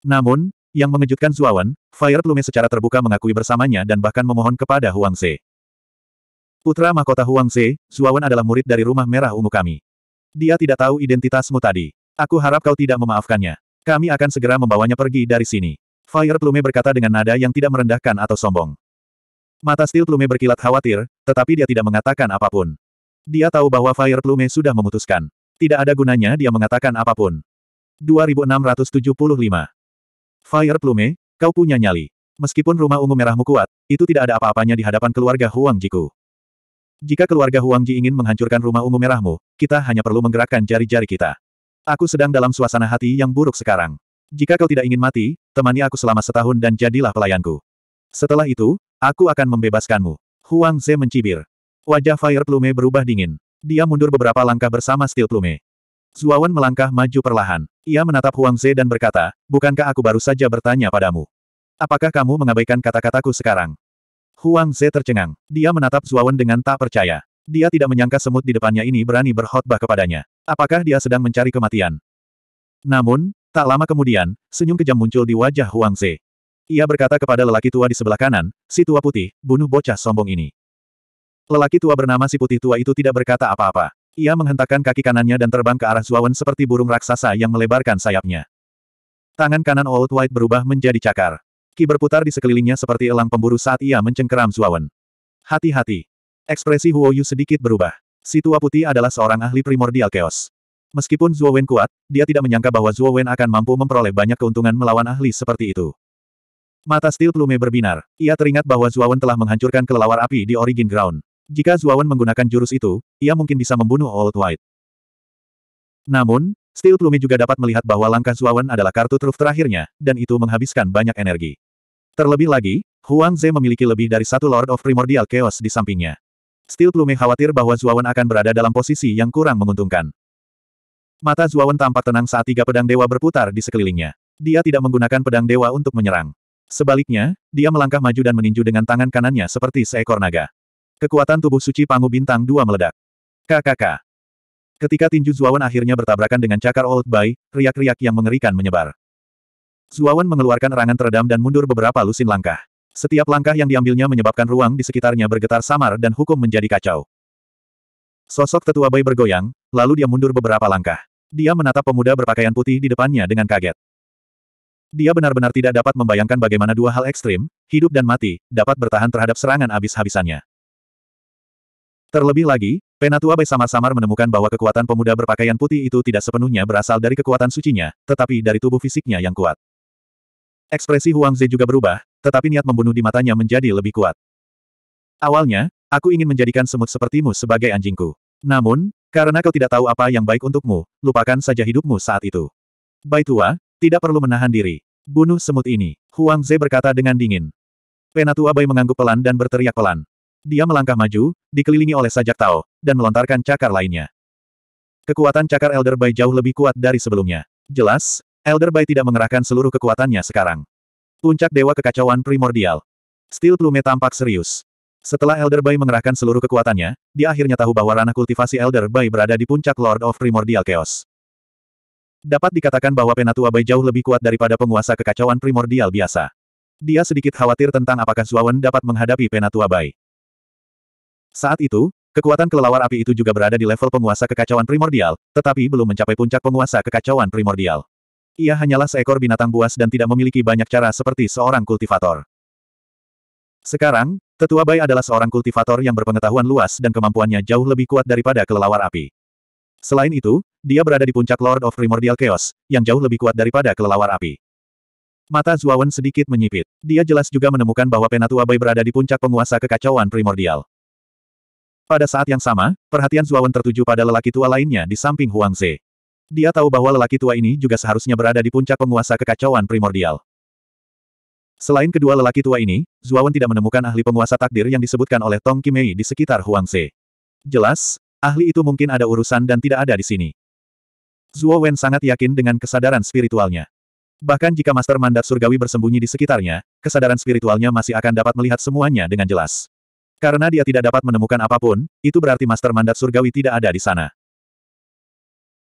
S1: Namun, yang mengejutkan Zuawan, Fire Plume secara terbuka mengakui bersamanya dan bahkan memohon kepada Huang Ze. Putra mahkota Huang Ze, Zuawan adalah murid dari rumah merah ungu kami. Dia tidak tahu identitasmu tadi. Aku harap kau tidak memaafkannya. Kami akan segera membawanya pergi dari sini. Fire Plume berkata dengan nada yang tidak merendahkan atau sombong. Mata Steel Plume berkilat khawatir, tetapi dia tidak mengatakan apapun. Dia tahu bahwa Fire Plume sudah memutuskan. Tidak ada gunanya dia mengatakan apapun. 2675. Fire Plume, kau punya nyali. Meskipun rumah ungu merahmu kuat, itu tidak ada apa-apanya di hadapan keluarga Huang Jiku. Jika keluarga Huang Ji ingin menghancurkan rumah ungu merahmu, kita hanya perlu menggerakkan jari-jari kita. Aku sedang dalam suasana hati yang buruk sekarang. Jika kau tidak ingin mati, temani aku selama setahun dan jadilah pelayanku. Setelah itu, Aku akan membebaskanmu. Huang Ze mencibir. Wajah Fire Plume berubah dingin. Dia mundur beberapa langkah bersama Steel Plume. Zuawan melangkah maju perlahan. Ia menatap Huang Ze dan berkata, Bukankah aku baru saja bertanya padamu? Apakah kamu mengabaikan kata-kataku sekarang? Huang Ze tercengang. Dia menatap Zuawan dengan tak percaya. Dia tidak menyangka semut di depannya ini berani berkhotbah kepadanya. Apakah dia sedang mencari kematian? Namun, tak lama kemudian, senyum kejam muncul di wajah Huang Ze. Ia berkata kepada lelaki tua di sebelah kanan, si tua putih, bunuh bocah sombong ini. Lelaki tua bernama si putih tua itu tidak berkata apa-apa. Ia menghentakkan kaki kanannya dan terbang ke arah Zuawan seperti burung raksasa yang melebarkan sayapnya. Tangan kanan Old White berubah menjadi cakar. Ki berputar di sekelilingnya seperti elang pemburu saat ia mencengkeram Zuawan. Hati-hati. Ekspresi Huo Yu sedikit berubah. Si tua putih adalah seorang ahli primordial chaos. Meskipun Zuawan kuat, dia tidak menyangka bahwa Zuawan akan mampu memperoleh banyak keuntungan melawan ahli seperti itu. Mata Steel Plume berbinar. Ia teringat bahwa Zuawan telah menghancurkan kelelawar api di Origin Ground. Jika Zuawan menggunakan jurus itu, ia mungkin bisa membunuh Old White. Namun, Steel Plume juga dapat melihat bahwa langkah Zuawan adalah kartu truf terakhirnya, dan itu menghabiskan banyak energi. Terlebih lagi, Huang Ze memiliki lebih dari satu Lord of Primordial Chaos di sampingnya. Steel Plume khawatir bahwa Zuawan akan berada dalam posisi yang kurang menguntungkan. Mata Zuawan tampak tenang saat tiga pedang dewa berputar di sekelilingnya. Dia tidak menggunakan pedang dewa untuk menyerang. Sebaliknya, dia melangkah maju dan meninju dengan tangan kanannya seperti seekor naga. Kekuatan tubuh suci Pangu Bintang dua meledak. KKK. Ketika tinju Zuawan akhirnya bertabrakan dengan cakar Old Bai, riak-riak yang mengerikan menyebar. Zuawan mengeluarkan erangan teredam dan mundur beberapa lusin langkah. Setiap langkah yang diambilnya menyebabkan ruang di sekitarnya bergetar samar dan hukum menjadi kacau. Sosok tetua Bai bergoyang, lalu dia mundur beberapa langkah. Dia menatap pemuda berpakaian putih di depannya dengan kaget. Dia benar-benar tidak dapat membayangkan bagaimana dua hal ekstrim, hidup dan mati, dapat bertahan terhadap serangan abis-habisannya. Terlebih lagi, Penatua Bai samar-samar menemukan bahwa kekuatan pemuda berpakaian putih itu tidak sepenuhnya berasal dari kekuatan sucinya, tetapi dari tubuh fisiknya yang kuat. Ekspresi Huang Zhe juga berubah, tetapi niat membunuh di matanya menjadi lebih kuat. Awalnya, aku ingin menjadikan semut sepertimu sebagai anjingku. Namun, karena kau tidak tahu apa yang baik untukmu, lupakan saja hidupmu saat itu. Bai tua, tidak perlu menahan diri. Bunuh semut ini, Huang Ze berkata dengan dingin. Penatua Bai mengangguk pelan dan berteriak pelan. Dia melangkah maju, dikelilingi oleh sajak Tao, dan melontarkan cakar lainnya. Kekuatan cakar Elder Bai jauh lebih kuat dari sebelumnya. Jelas, Elder Bai tidak mengerahkan seluruh kekuatannya sekarang. Puncak Dewa Kekacauan Primordial. Steel Plume tampak serius. Setelah Elder Bai mengerahkan seluruh kekuatannya, dia akhirnya tahu bahwa ranah kultivasi Elder Bai berada di puncak Lord of Primordial Chaos. Dapat dikatakan bahwa Penatua Bai jauh lebih kuat daripada penguasa kekacauan primordial biasa. Dia sedikit khawatir tentang apakah Zuawan dapat menghadapi Penatua Bai. Saat itu, kekuatan kelelawar api itu juga berada di level penguasa kekacauan primordial, tetapi belum mencapai puncak penguasa kekacauan primordial. Ia hanyalah seekor binatang buas dan tidak memiliki banyak cara seperti seorang kultivator. Sekarang, Tetua Bai adalah seorang kultivator yang berpengetahuan luas dan kemampuannya jauh lebih kuat daripada kelelawar api. Selain itu, dia berada di puncak Lord of Primordial Chaos, yang jauh lebih kuat daripada kelelawar api. Mata Zuawan sedikit menyipit. Dia jelas juga menemukan bahwa Penatua Bai berada di puncak penguasa kekacauan primordial. Pada saat yang sama, perhatian Zuawan tertuju pada lelaki tua lainnya di samping Huang Ze. Dia tahu bahwa lelaki tua ini juga seharusnya berada di puncak penguasa kekacauan primordial. Selain kedua lelaki tua ini, Zuawan tidak menemukan ahli penguasa takdir yang disebutkan oleh Tong Kimei di sekitar Huang Ze. Jelas, Ahli itu mungkin ada urusan dan tidak ada di sini. Zuo Wen sangat yakin dengan kesadaran spiritualnya. Bahkan jika Master Mandat Surgawi bersembunyi di sekitarnya, kesadaran spiritualnya masih akan dapat melihat semuanya dengan jelas. Karena dia tidak dapat menemukan apapun, itu berarti Master Mandat Surgawi tidak ada di sana.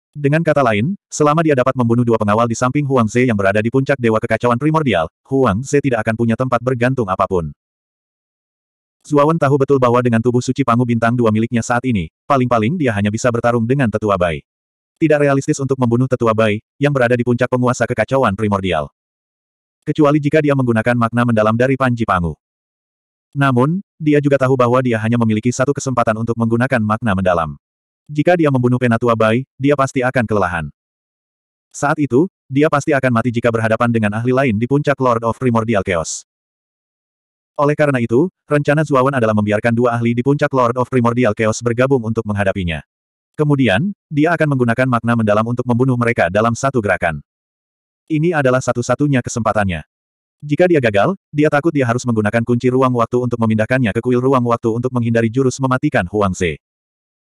S1: Dengan kata lain, selama dia dapat membunuh dua pengawal di samping Huang Ze yang berada di puncak Dewa Kekacauan Primordial, Huang Ze tidak akan punya tempat bergantung apapun. Zuawan tahu betul bahwa dengan tubuh suci Pangu Bintang dua miliknya saat ini, paling-paling dia hanya bisa bertarung dengan tetua Bai. Tidak realistis untuk membunuh tetua Bai, yang berada di puncak penguasa kekacauan primordial. Kecuali jika dia menggunakan makna mendalam dari Panji Pangu. Namun, dia juga tahu bahwa dia hanya memiliki satu kesempatan untuk menggunakan makna mendalam. Jika dia membunuh Penatua Bai, dia pasti akan kelelahan. Saat itu, dia pasti akan mati jika berhadapan dengan ahli lain di puncak Lord of Primordial Chaos. Oleh karena itu, rencana Zuawan adalah membiarkan dua ahli di puncak Lord of Primordial Chaos bergabung untuk menghadapinya. Kemudian, dia akan menggunakan makna mendalam untuk membunuh mereka dalam satu gerakan. Ini adalah satu-satunya kesempatannya. Jika dia gagal, dia takut dia harus menggunakan kunci ruang waktu untuk memindahkannya ke kuil ruang waktu untuk menghindari jurus mematikan Huang Zhe.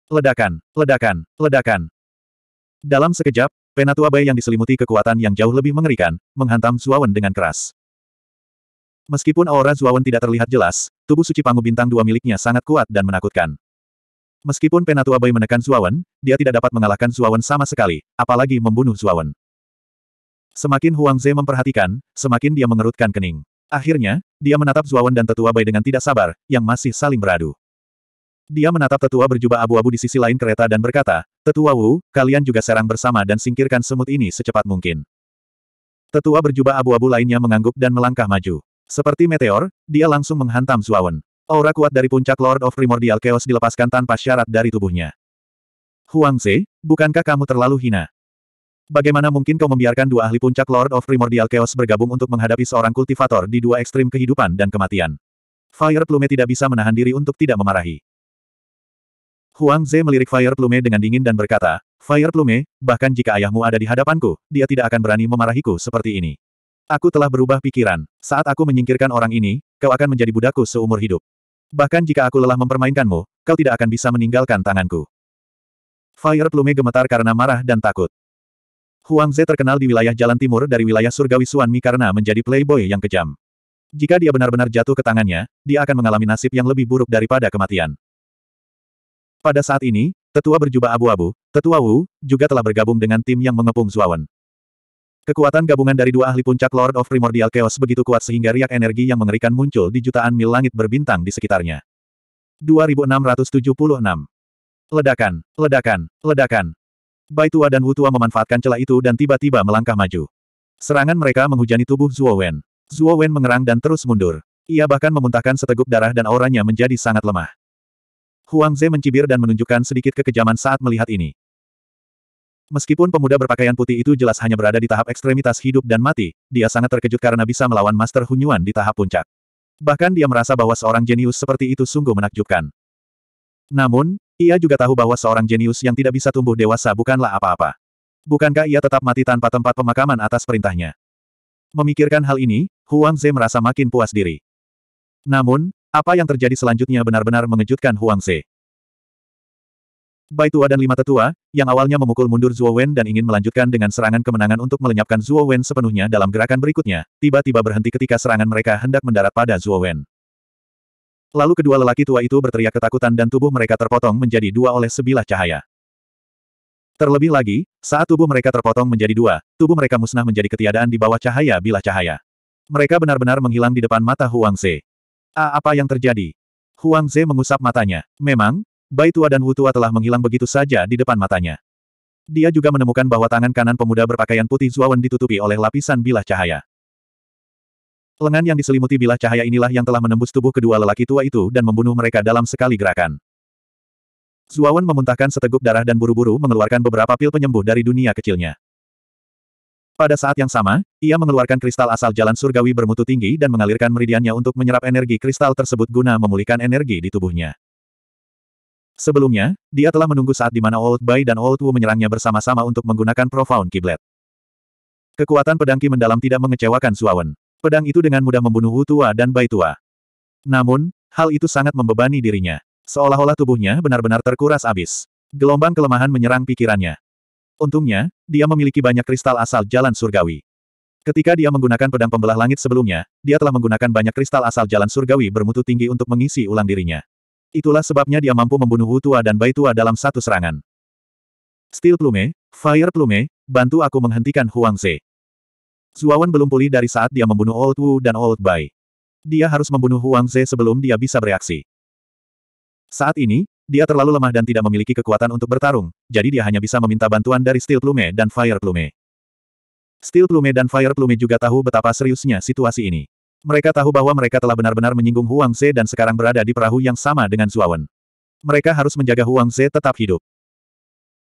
S1: Ledakan, ledakan, ledakan. Dalam sekejap, Penatua Bai yang diselimuti kekuatan yang jauh lebih mengerikan, menghantam Zuawan dengan keras. Meskipun aura Zuawan tidak terlihat jelas, tubuh suci Pangu Bintang Dua miliknya sangat kuat dan menakutkan. Meskipun Penatua Bai menekan Zuawan, dia tidak dapat mengalahkan Zuawan sama sekali, apalagi membunuh Zuawan. Semakin Huang Ze memperhatikan, semakin dia mengerutkan kening. Akhirnya, dia menatap Zuawan dan Tetua Bai dengan tidak sabar, yang masih saling beradu. Dia menatap tetua berjubah abu-abu di sisi lain kereta dan berkata, Tetua Wu, kalian juga serang bersama dan singkirkan semut ini secepat mungkin. Tetua berjubah abu-abu lainnya mengangguk dan melangkah maju. Seperti meteor, dia langsung menghantam Zuawan. Aura kuat dari puncak Lord of Primordial Chaos dilepaskan tanpa syarat dari tubuhnya. Huang Ze, bukankah kamu terlalu hina? Bagaimana mungkin kau membiarkan dua ahli puncak Lord of Primordial Chaos bergabung untuk menghadapi seorang kultivator di dua ekstrim kehidupan dan kematian? Fire Plume tidak bisa menahan diri untuk tidak memarahi. Huang Ze melirik Fire Plume dengan dingin dan berkata, Fire Plume, bahkan jika ayahmu ada di hadapanku, dia tidak akan berani memarahiku seperti ini. Aku telah berubah pikiran. Saat aku menyingkirkan orang ini, kau akan menjadi budakku seumur hidup. Bahkan jika aku lelah mempermainkanmu, kau tidak akan bisa meninggalkan tanganku. Fire Plume gemetar karena marah dan takut. Huang Ze terkenal di wilayah jalan timur dari wilayah surgawi Suanmi karena menjadi playboy yang kejam. Jika dia benar-benar jatuh ke tangannya, dia akan mengalami nasib yang lebih buruk daripada kematian. Pada saat ini, tetua berjubah abu-abu, tetua Wu, juga telah bergabung dengan tim yang mengepung Zuawan. Kekuatan gabungan dari dua ahli puncak Lord of Primordial Chaos begitu kuat sehingga riak energi yang mengerikan muncul di jutaan mil langit berbintang di sekitarnya. 2676 Ledakan, ledakan, ledakan. Bai Tua dan Wu Tua memanfaatkan celah itu dan tiba-tiba melangkah maju. Serangan mereka menghujani tubuh Zuo Wen. Zuo Wen mengerang dan terus mundur. Ia bahkan memuntahkan seteguk darah dan auranya menjadi sangat lemah. Huang Ze mencibir dan menunjukkan sedikit kekejaman saat melihat ini. Meskipun pemuda berpakaian putih itu jelas hanya berada di tahap ekstremitas hidup dan mati, dia sangat terkejut karena bisa melawan Master Hunyuan di tahap puncak. Bahkan dia merasa bahwa seorang jenius seperti itu sungguh menakjubkan. Namun, ia juga tahu bahwa seorang jenius yang tidak bisa tumbuh dewasa bukanlah apa-apa. Bukankah ia tetap mati tanpa tempat pemakaman atas perintahnya? Memikirkan hal ini, Huang Ze merasa makin puas diri. Namun, apa yang terjadi selanjutnya benar-benar mengejutkan Huang Ze. Bai Tua dan lima tetua, yang awalnya memukul mundur Zuo Wen dan ingin melanjutkan dengan serangan kemenangan untuk melenyapkan Zuo Wen sepenuhnya dalam gerakan berikutnya, tiba-tiba berhenti ketika serangan mereka hendak mendarat pada Zuo Wen. Lalu kedua lelaki tua itu berteriak ketakutan dan tubuh mereka terpotong menjadi dua oleh sebilah cahaya. Terlebih lagi, saat tubuh mereka terpotong menjadi dua, tubuh mereka musnah menjadi ketiadaan di bawah cahaya bilah cahaya. Mereka benar-benar menghilang di depan mata Huang Ze. A, apa yang terjadi? Huang Ze mengusap matanya. Memang, Bai Tua dan Wu Tua telah menghilang begitu saja di depan matanya. Dia juga menemukan bahwa tangan kanan pemuda berpakaian putih Zuawan ditutupi oleh lapisan bilah cahaya. Lengan yang diselimuti bilah cahaya inilah yang telah menembus tubuh kedua lelaki tua itu dan membunuh mereka dalam sekali gerakan. Zuawan memuntahkan seteguk darah dan buru-buru mengeluarkan beberapa pil penyembuh dari dunia kecilnya. Pada saat yang sama, ia mengeluarkan kristal asal jalan surgawi bermutu tinggi dan mengalirkan meridiannya untuk menyerap energi kristal tersebut guna memulihkan energi di tubuhnya. Sebelumnya, dia telah menunggu saat di mana Old Bai dan Old Wu menyerangnya bersama-sama untuk menggunakan Profound Kiblet. Kekuatan pedang Ki mendalam tidak mengecewakan Suawen. Pedang itu dengan mudah membunuh Wu tua dan Bai tua. Namun, hal itu sangat membebani dirinya. Seolah-olah tubuhnya benar-benar terkuras abis. Gelombang kelemahan menyerang pikirannya. Untungnya, dia memiliki banyak kristal asal jalan surgawi. Ketika dia menggunakan pedang pembelah langit sebelumnya, dia telah menggunakan banyak kristal asal jalan surgawi bermutu tinggi untuk mengisi ulang dirinya. Itulah sebabnya dia mampu membunuh tua dan tua dalam satu serangan. Steel Plume, Fire Plume, bantu aku menghentikan Huang Ze. Zuawan belum pulih dari saat dia membunuh Old Wu dan Old Bai. Dia harus membunuh Huang Ze sebelum dia bisa bereaksi. Saat ini, dia terlalu lemah dan tidak memiliki kekuatan untuk bertarung, jadi dia hanya bisa meminta bantuan dari Steel Plume dan Fire Plume. Steel Plume dan Fire Plume juga tahu betapa seriusnya situasi ini. Mereka tahu bahwa mereka telah benar-benar menyinggung Huang Ze dan sekarang berada di perahu yang sama dengan Zuawan. Mereka harus menjaga Huang Ze tetap hidup.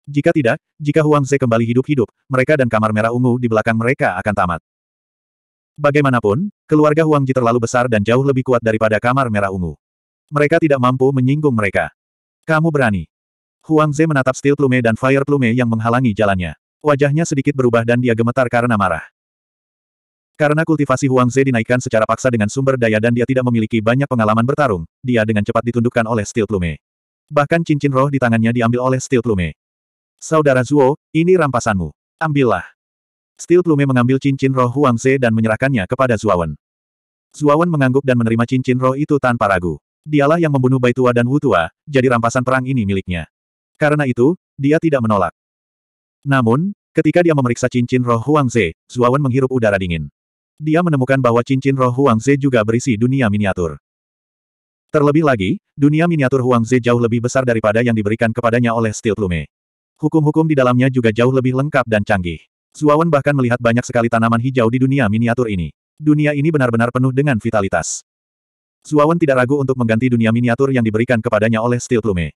S1: Jika tidak, jika Huang Ze kembali hidup-hidup, mereka dan kamar merah ungu di belakang mereka akan tamat. Bagaimanapun, keluarga Huang Ji terlalu besar dan jauh lebih kuat daripada kamar merah ungu. Mereka tidak mampu menyinggung mereka. Kamu berani. Huang Ze menatap Steel Plume dan Fire Plume yang menghalangi jalannya. Wajahnya sedikit berubah dan dia gemetar karena marah. Karena kultivasi Huang Ze dinaikkan secara paksa dengan sumber daya dan dia tidak memiliki banyak pengalaman bertarung, dia dengan cepat ditundukkan oleh Steel Plume. Bahkan cincin roh di tangannya diambil oleh Steel Plume. Saudara Zuo, ini rampasanmu. Ambillah. Steel Plume mengambil cincin roh Huang Ze dan menyerahkannya kepada Zuawan. Zuawan mengangguk dan menerima cincin roh itu tanpa ragu. Dialah yang membunuh Baitua dan Wutua, jadi rampasan perang ini miliknya. Karena itu, dia tidak menolak. Namun, ketika dia memeriksa cincin roh Huang Ze, Zuawan menghirup udara dingin dia menemukan bahwa cincin roh Huang Huangze juga berisi dunia miniatur. Terlebih lagi, dunia miniatur Huang Huangze jauh lebih besar daripada yang diberikan kepadanya oleh Steel Plume. Hukum-hukum di dalamnya juga jauh lebih lengkap dan canggih. Zuawan bahkan melihat banyak sekali tanaman hijau di dunia miniatur ini. Dunia ini benar-benar penuh dengan vitalitas. Zuawan tidak ragu untuk mengganti dunia miniatur yang diberikan kepadanya oleh Steel Plume.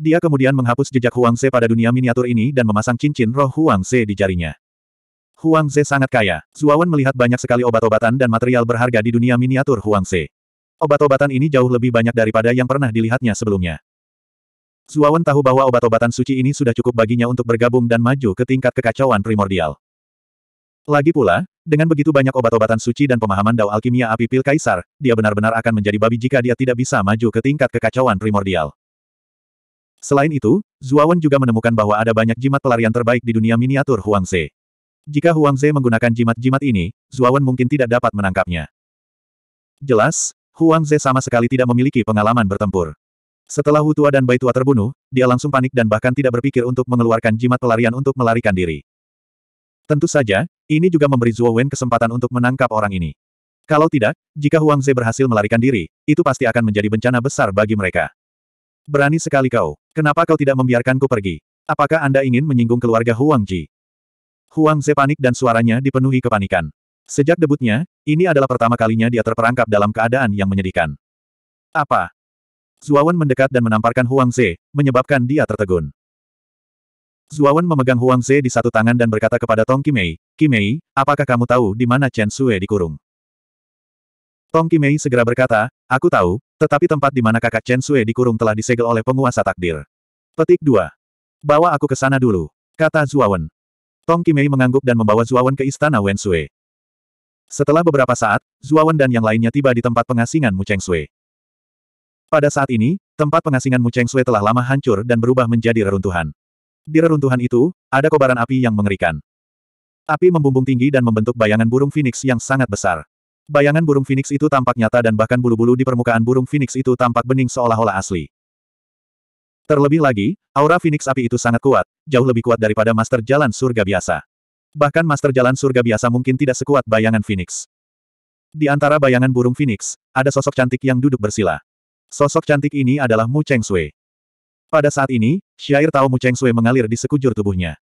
S1: Dia kemudian menghapus jejak Huang Huangze pada dunia miniatur ini dan memasang cincin roh Huang Huangze di jarinya. Huang Ze sangat kaya. Zuawan melihat banyak sekali obat-obatan dan material berharga di dunia miniatur Huang Ze. Obat-obatan ini jauh lebih banyak daripada yang pernah dilihatnya sebelumnya. Zuawan tahu bahwa obat-obatan suci ini sudah cukup baginya untuk bergabung dan maju ke tingkat kekacauan primordial. Lagi pula, dengan begitu banyak obat-obatan suci dan pemahaman Dao Alkimia Api Pil Kaisar, dia benar-benar akan menjadi babi jika dia tidak bisa maju ke tingkat kekacauan primordial. Selain itu, Zuawan juga menemukan bahwa ada banyak jimat pelarian terbaik di dunia miniatur Huangse. Jika Huang Ze menggunakan jimat-jimat ini, Zuawan mungkin tidak dapat menangkapnya. Jelas, Huang Ze sama sekali tidak memiliki pengalaman bertempur. Setelah Hutua dan Baitua terbunuh, dia langsung panik dan bahkan tidak berpikir untuk mengeluarkan jimat pelarian untuk melarikan diri. Tentu saja, ini juga memberi Zuo Wen kesempatan untuk menangkap orang ini. Kalau tidak, jika Huang Ze berhasil melarikan diri, itu pasti akan menjadi bencana besar bagi mereka. Berani sekali kau. Kenapa kau tidak membiarkanku pergi? Apakah Anda ingin menyinggung keluarga Huang Ji? Huang Ze panik dan suaranya dipenuhi kepanikan. Sejak debutnya, ini adalah pertama kalinya dia terperangkap dalam keadaan yang menyedihkan. Apa? Zuawan mendekat dan menamparkan Huang Ze, menyebabkan dia tertegun. Zuawan memegang Huang Ze di satu tangan dan berkata kepada Tong Kimei, Kimei, apakah kamu tahu di mana Chen Sue dikurung? Tong Kimei segera berkata, aku tahu, tetapi tempat di mana kakak Chen Sue dikurung telah disegel oleh penguasa takdir. Petik 2. Bawa aku ke sana dulu, kata Zuawan. Tong Kimei mengangguk dan membawa Zuawan ke istana Wen Sui. Setelah beberapa saat, Zuawan dan yang lainnya tiba di tempat pengasingan Mu Cheng Sui. Pada saat ini, tempat pengasingan Mu Cheng Sui telah lama hancur dan berubah menjadi reruntuhan. Di reruntuhan itu, ada kobaran api yang mengerikan. Api membumbung tinggi dan membentuk bayangan burung phoenix yang sangat besar. Bayangan burung phoenix itu tampak nyata dan bahkan bulu-bulu di permukaan burung phoenix itu tampak bening seolah-olah asli. Terlebih lagi, aura phoenix api itu sangat kuat, jauh lebih kuat daripada Master Jalan Surga biasa. Bahkan Master Jalan Surga biasa mungkin tidak sekuat bayangan Phoenix. Di antara bayangan burung Phoenix, ada sosok cantik yang duduk bersila. Sosok cantik ini adalah Mu Cheng Sui. Pada saat ini, syair tahu Mu Cheng Sui mengalir di sekujur tubuhnya.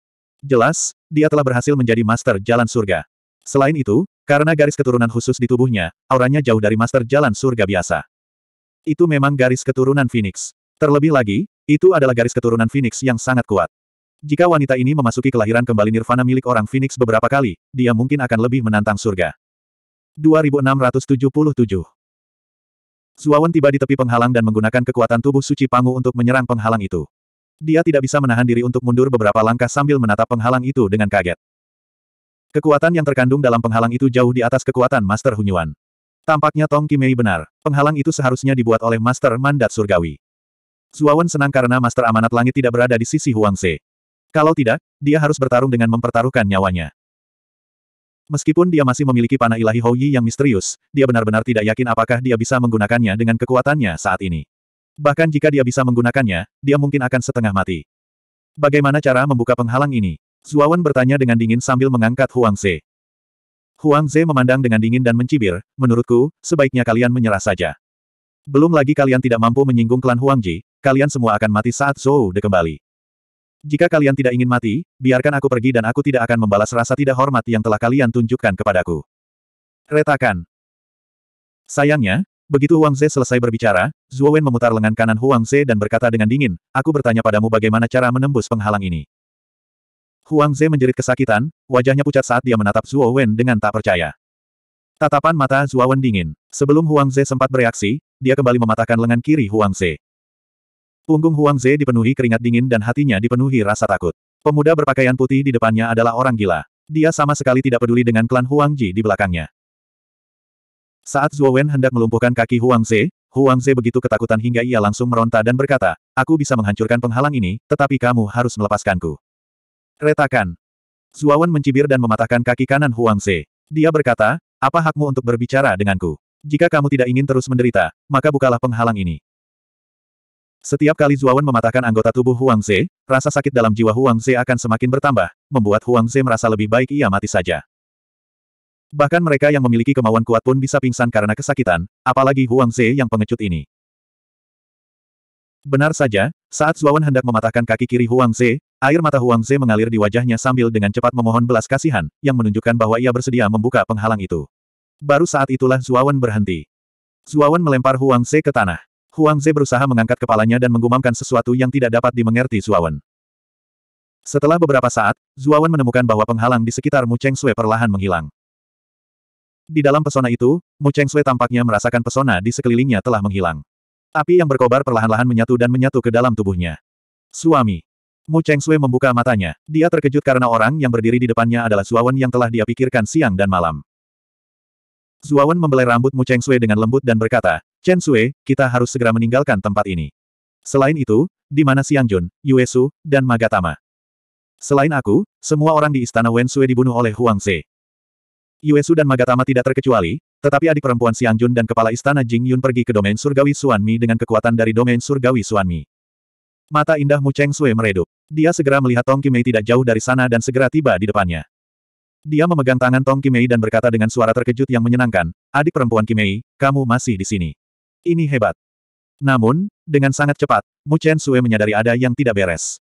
S1: Jelas, dia telah berhasil menjadi Master Jalan Surga. Selain itu, karena garis keturunan khusus di tubuhnya, auranya jauh dari Master Jalan Surga biasa. Itu memang garis keturunan Phoenix. Terlebih lagi, itu adalah garis keturunan Phoenix yang sangat kuat. Jika wanita ini memasuki kelahiran kembali nirvana milik orang Phoenix beberapa kali, dia mungkin akan lebih menantang surga. 2677 Zuawan tiba di tepi penghalang dan menggunakan kekuatan tubuh suci Pangu untuk menyerang penghalang itu. Dia tidak bisa menahan diri untuk mundur beberapa langkah sambil menatap penghalang itu dengan kaget. Kekuatan yang terkandung dalam penghalang itu jauh di atas kekuatan Master Hunyuan. Tampaknya Tong Kimei benar, penghalang itu seharusnya dibuat oleh Master Mandat Surgawi. Zuawan senang karena Master Amanat Langit tidak berada di sisi Huang Huangse. Kalau tidak, dia harus bertarung dengan mempertaruhkan nyawanya. Meskipun dia masih memiliki panah ilahi Houyi yang misterius, dia benar-benar tidak yakin apakah dia bisa menggunakannya dengan kekuatannya saat ini. Bahkan jika dia bisa menggunakannya, dia mungkin akan setengah mati. Bagaimana cara membuka penghalang ini? Zuawan bertanya dengan dingin sambil mengangkat Huang Ze. Huang Ze memandang dengan dingin dan mencibir, menurutku, sebaiknya kalian menyerah saja. Belum lagi kalian tidak mampu menyinggung klan Huang Ji, kalian semua akan mati saat Zhou De kembali. Jika kalian tidak ingin mati, biarkan aku pergi dan aku tidak akan membalas rasa tidak hormat yang telah kalian tunjukkan kepadaku. Retakan. Sayangnya, begitu Huang Ze selesai berbicara, Zhuo Wen memutar lengan kanan Huang Ze dan berkata dengan dingin, aku bertanya padamu bagaimana cara menembus penghalang ini. Huang Ze menjerit kesakitan, wajahnya pucat saat dia menatap Zhuo Wen dengan tak percaya. Tatapan mata Zhuo Wen dingin. Sebelum Huang Ze sempat bereaksi, dia kembali mematahkan lengan kiri Huang Ze. Punggung Huang Ze dipenuhi keringat dingin dan hatinya dipenuhi rasa takut. Pemuda berpakaian putih di depannya adalah orang gila. Dia sama sekali tidak peduli dengan klan Huang Ji di belakangnya. Saat Zhuo Wen hendak melumpuhkan kaki Huang Ze, Huang Ze begitu ketakutan hingga ia langsung meronta dan berkata, Aku bisa menghancurkan penghalang ini, tetapi kamu harus melepaskanku. Retakan. Zhuo Wen mencibir dan mematahkan kaki kanan Huang Ze. Dia berkata, apa hakmu untuk berbicara denganku? Jika kamu tidak ingin terus menderita, maka bukalah penghalang ini. Setiap kali Zuawan mematahkan anggota tubuh Huang Ze, rasa sakit dalam jiwa Huang Ze akan semakin bertambah, membuat Huang Ze merasa lebih baik ia mati saja. Bahkan mereka yang memiliki kemauan kuat pun bisa pingsan karena kesakitan, apalagi Huang Ze yang pengecut ini. Benar saja, saat Zuawan hendak mematahkan kaki kiri Huang Ze, air mata Huang Ze mengalir di wajahnya sambil dengan cepat memohon belas kasihan, yang menunjukkan bahwa ia bersedia membuka penghalang itu. Baru saat itulah Zuawan berhenti. Zuawan melempar Huang Ze ke tanah. Huang Ze berusaha mengangkat kepalanya dan menggumamkan sesuatu yang tidak dapat dimengerti Zuawan. Setelah beberapa saat, Zuawan menemukan bahwa penghalang di sekitar Mu Cheng Sui perlahan menghilang. Di dalam pesona itu, Mu Cheng Sui tampaknya merasakan pesona di sekelilingnya telah menghilang. Api yang berkobar perlahan-lahan menyatu dan menyatu ke dalam tubuhnya. Suami. Mu Cheng Sui membuka matanya. Dia terkejut karena orang yang berdiri di depannya adalah Zuawan yang telah dia pikirkan siang dan malam. Zuawan membelai rambut Mu Cheng Sui dengan lembut dan berkata, Chen Sui, kita harus segera meninggalkan tempat ini. Selain itu, di mana Xiang Jun, Yue Su, dan Magatama? Selain aku, semua orang di istana Wen Sui dibunuh oleh Huang Ze. Yue Su dan Magatama tidak terkecuali, tetapi adik perempuan Xiang Jun dan kepala istana Jing Yun pergi ke domain surgawi Suan Mi dengan kekuatan dari domain surgawi Suan Mi. Mata indah Mu Cheng Sui meredup. Dia segera melihat Tong Kimei tidak jauh dari sana dan segera tiba di depannya. Dia memegang tangan Tong Kimei dan berkata dengan suara terkejut yang menyenangkan, adik perempuan Kimei, kamu masih di sini. Ini hebat. Namun, dengan sangat cepat, Mu Chen Sue menyadari ada yang tidak beres.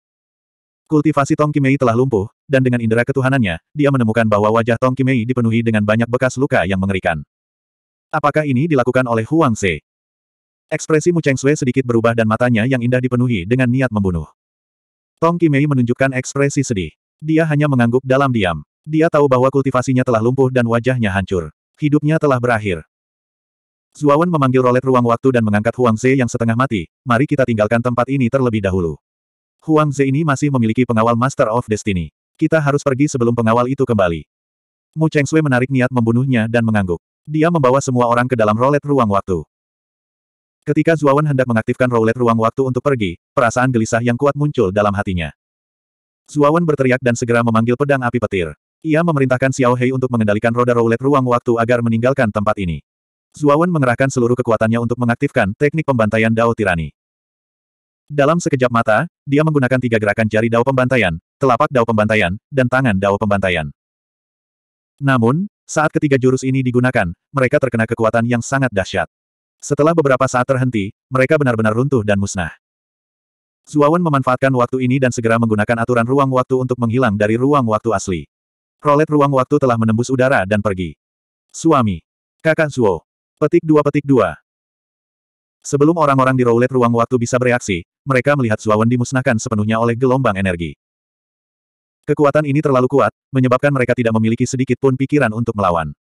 S1: Kultivasi Tong Kimei telah lumpuh, dan dengan indera ketuhanannya, dia menemukan bahwa wajah Tong Kimei dipenuhi dengan banyak bekas luka yang mengerikan. Apakah ini dilakukan oleh Huang Se? Ekspresi Mu Cheng Sui sedikit berubah dan matanya yang indah dipenuhi dengan niat membunuh. Tong Kimei menunjukkan ekspresi sedih. Dia hanya mengangguk dalam diam. Dia tahu bahwa kultivasinya telah lumpuh dan wajahnya hancur. Hidupnya telah berakhir. Zuawan memanggil rolet ruang waktu dan mengangkat Huang Ze yang setengah mati, mari kita tinggalkan tempat ini terlebih dahulu. Huang Ze ini masih memiliki pengawal Master of Destiny. Kita harus pergi sebelum pengawal itu kembali. Mu Cheng Sui menarik niat membunuhnya dan mengangguk. Dia membawa semua orang ke dalam rolet ruang waktu. Ketika Zuawan hendak mengaktifkan rolet ruang waktu untuk pergi, perasaan gelisah yang kuat muncul dalam hatinya. Zuawan berteriak dan segera memanggil pedang api petir. Ia memerintahkan Xiao Hei untuk mengendalikan roda roulette ruang waktu agar meninggalkan tempat ini. Zuawan mengerahkan seluruh kekuatannya untuk mengaktifkan teknik pembantaian Dao Tirani. Dalam sekejap mata, dia menggunakan tiga gerakan jari Dao pembantaian, telapak Dao pembantaian, dan tangan Dao pembantaian. Namun, saat ketiga jurus ini digunakan, mereka terkena kekuatan yang sangat dahsyat. Setelah beberapa saat terhenti, mereka benar-benar runtuh dan musnah. Zuawan memanfaatkan waktu ini dan segera menggunakan aturan ruang waktu untuk menghilang dari ruang waktu asli. Prolet ruang waktu telah menembus udara dan pergi. Suami. Kakak Zuo. Petik 2 petik 2. Sebelum orang-orang di roulette ruang waktu bisa bereaksi, mereka melihat Zuawan dimusnahkan sepenuhnya oleh gelombang energi. Kekuatan ini terlalu kuat, menyebabkan mereka tidak memiliki sedikit pun pikiran untuk melawan.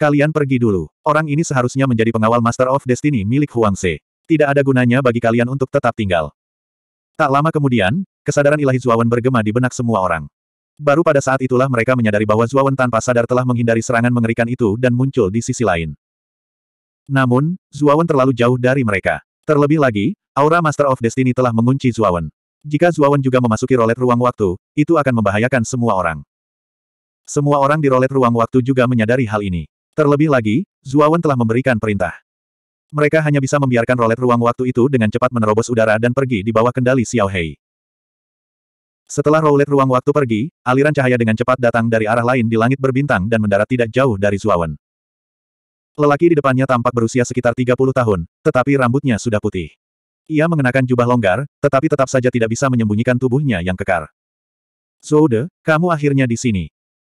S1: Kalian pergi dulu. Orang ini seharusnya menjadi pengawal Master of Destiny milik Huang Se. Tidak ada gunanya bagi kalian untuk tetap tinggal. Tak lama kemudian, kesadaran ilahi Zuawan bergema di benak semua orang. Baru pada saat itulah mereka menyadari bahwa Zuawan tanpa sadar telah menghindari serangan mengerikan itu dan muncul di sisi lain. Namun, Zuawan terlalu jauh dari mereka. Terlebih lagi, aura Master of Destiny telah mengunci Zuawan. Jika Zuawan juga memasuki rolet ruang waktu, itu akan membahayakan semua orang. Semua orang di rolet ruang waktu juga menyadari hal ini. Terlebih lagi, Zuawan telah memberikan perintah. Mereka hanya bisa membiarkan rolet ruang waktu itu dengan cepat menerobos udara dan pergi di bawah kendali Xiao Hei. Setelah rolet ruang waktu pergi, aliran cahaya dengan cepat datang dari arah lain di langit berbintang dan mendarat tidak jauh dari Zuawan. Lelaki di depannya tampak berusia sekitar 30 tahun, tetapi rambutnya sudah putih. Ia mengenakan jubah longgar, tetapi tetap saja tidak bisa menyembunyikan tubuhnya yang kekar. Zoude, kamu akhirnya di sini.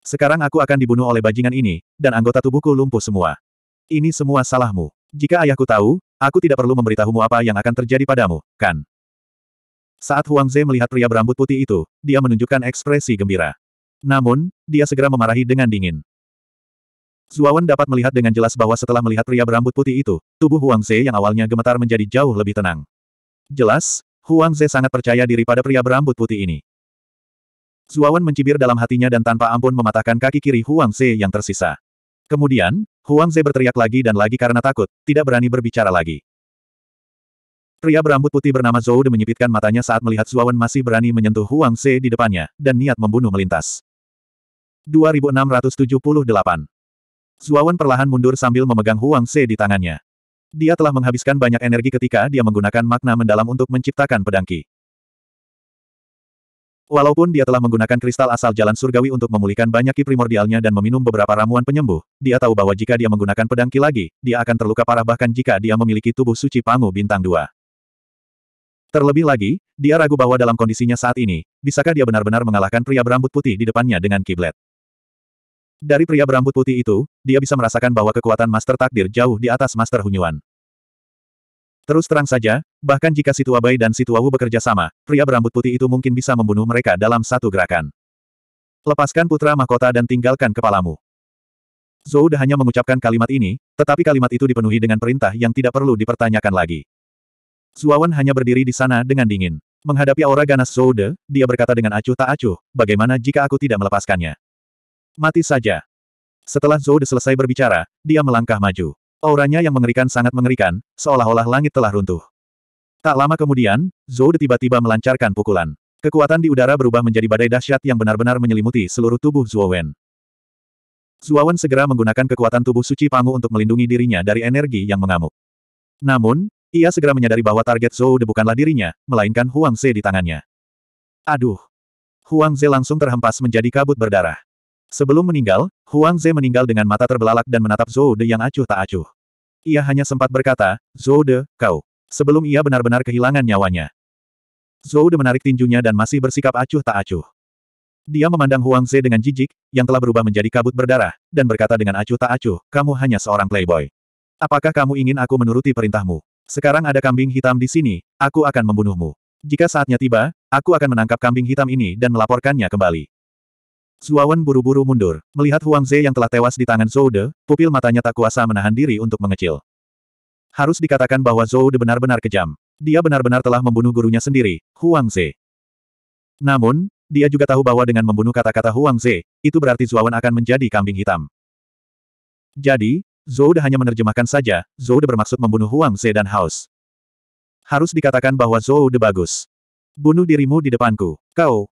S1: Sekarang aku akan dibunuh oleh bajingan ini, dan anggota tubuhku lumpuh semua. Ini semua salahmu. Jika ayahku tahu, aku tidak perlu memberitahumu apa yang akan terjadi padamu, kan? Saat Huang Zhe melihat pria berambut putih itu, dia menunjukkan ekspresi gembira. Namun, dia segera memarahi dengan dingin. Zuawan dapat melihat dengan jelas bahwa setelah melihat pria berambut putih itu, tubuh Huang Ze yang awalnya gemetar menjadi jauh lebih tenang. Jelas, Huang Ze sangat percaya diri pada pria berambut putih ini. Zuawan mencibir dalam hatinya dan tanpa ampun mematahkan kaki kiri Huang Ze yang tersisa. Kemudian, Huang Ze berteriak lagi dan lagi karena takut, tidak berani berbicara lagi. Pria berambut putih bernama Zhou De menyipitkan matanya saat melihat Zuawan masih berani menyentuh Huang Ze di depannya, dan niat membunuh melintas. 2678 Zuawan perlahan mundur sambil memegang Huang Se di tangannya. Dia telah menghabiskan banyak energi ketika dia menggunakan makna mendalam untuk menciptakan pedangki. Walaupun dia telah menggunakan kristal asal jalan surgawi untuk memulihkan banyak Qi primordialnya dan meminum beberapa ramuan penyembuh, dia tahu bahwa jika dia menggunakan pedangki lagi, dia akan terluka parah bahkan jika dia memiliki tubuh suci Pangu Bintang dua. Terlebih lagi, dia ragu bahwa dalam kondisinya saat ini, bisakah dia benar-benar mengalahkan pria berambut putih di depannya dengan kiblat. Dari pria berambut putih itu, dia bisa merasakan bahwa kekuatan Master Takdir jauh di atas Master Hunyuan. Terus terang saja, bahkan jika Situabai dan Situawu bekerja sama, pria berambut putih itu mungkin bisa membunuh mereka dalam satu gerakan. Lepaskan putra mahkota dan tinggalkan kepalamu. Zhou Da hanya mengucapkan kalimat ini, tetapi kalimat itu dipenuhi dengan perintah yang tidak perlu dipertanyakan lagi. Zuawan hanya berdiri di sana dengan dingin. Menghadapi aura ganas Zhou De, dia berkata dengan acuh tak acuh, bagaimana jika aku tidak melepaskannya? Mati saja. Setelah Zhou selesai berbicara, dia melangkah maju. Auranya yang mengerikan sangat mengerikan, seolah-olah langit telah runtuh. Tak lama kemudian, Zhou tiba-tiba melancarkan pukulan. Kekuatan di udara berubah menjadi badai dahsyat yang benar-benar menyelimuti seluruh tubuh Zhuo Wen. Zhuo Wen segera menggunakan kekuatan tubuh suci Pangu untuk melindungi dirinya dari energi yang mengamuk. Namun, ia segera menyadari bahwa target Zhou De bukanlah dirinya, melainkan Huang Ze di tangannya. Aduh! Huang Ze langsung terhempas menjadi kabut berdarah. Sebelum meninggal, Huang Ze meninggal dengan mata terbelalak dan menatap Zhou De yang acuh tak acuh. Ia hanya sempat berkata, Zhou De, kau. Sebelum ia benar-benar kehilangan nyawanya. Zhou De menarik tinjunya dan masih bersikap acuh tak acuh. Dia memandang Huang Ze dengan jijik, yang telah berubah menjadi kabut berdarah, dan berkata dengan acuh tak acuh, kamu hanya seorang playboy. Apakah kamu ingin aku menuruti perintahmu? Sekarang ada kambing hitam di sini, aku akan membunuhmu. Jika saatnya tiba, aku akan menangkap kambing hitam ini dan melaporkannya kembali. Zuawan buru-buru mundur, melihat Huang Ze yang telah tewas di tangan Zhou De, pupil matanya tak kuasa menahan diri untuk mengecil. Harus dikatakan bahwa Zhou De benar-benar kejam. Dia benar-benar telah membunuh gurunya sendiri, Huang Ze. Namun, dia juga tahu bahwa dengan membunuh kata-kata Huang Ze, itu berarti Zuawan akan menjadi kambing hitam. Jadi, Zhou De hanya menerjemahkan saja, Zhou De bermaksud membunuh Huang Ze dan Haus. Harus dikatakan bahwa Zhou De bagus. Bunuh dirimu di depanku. Kau,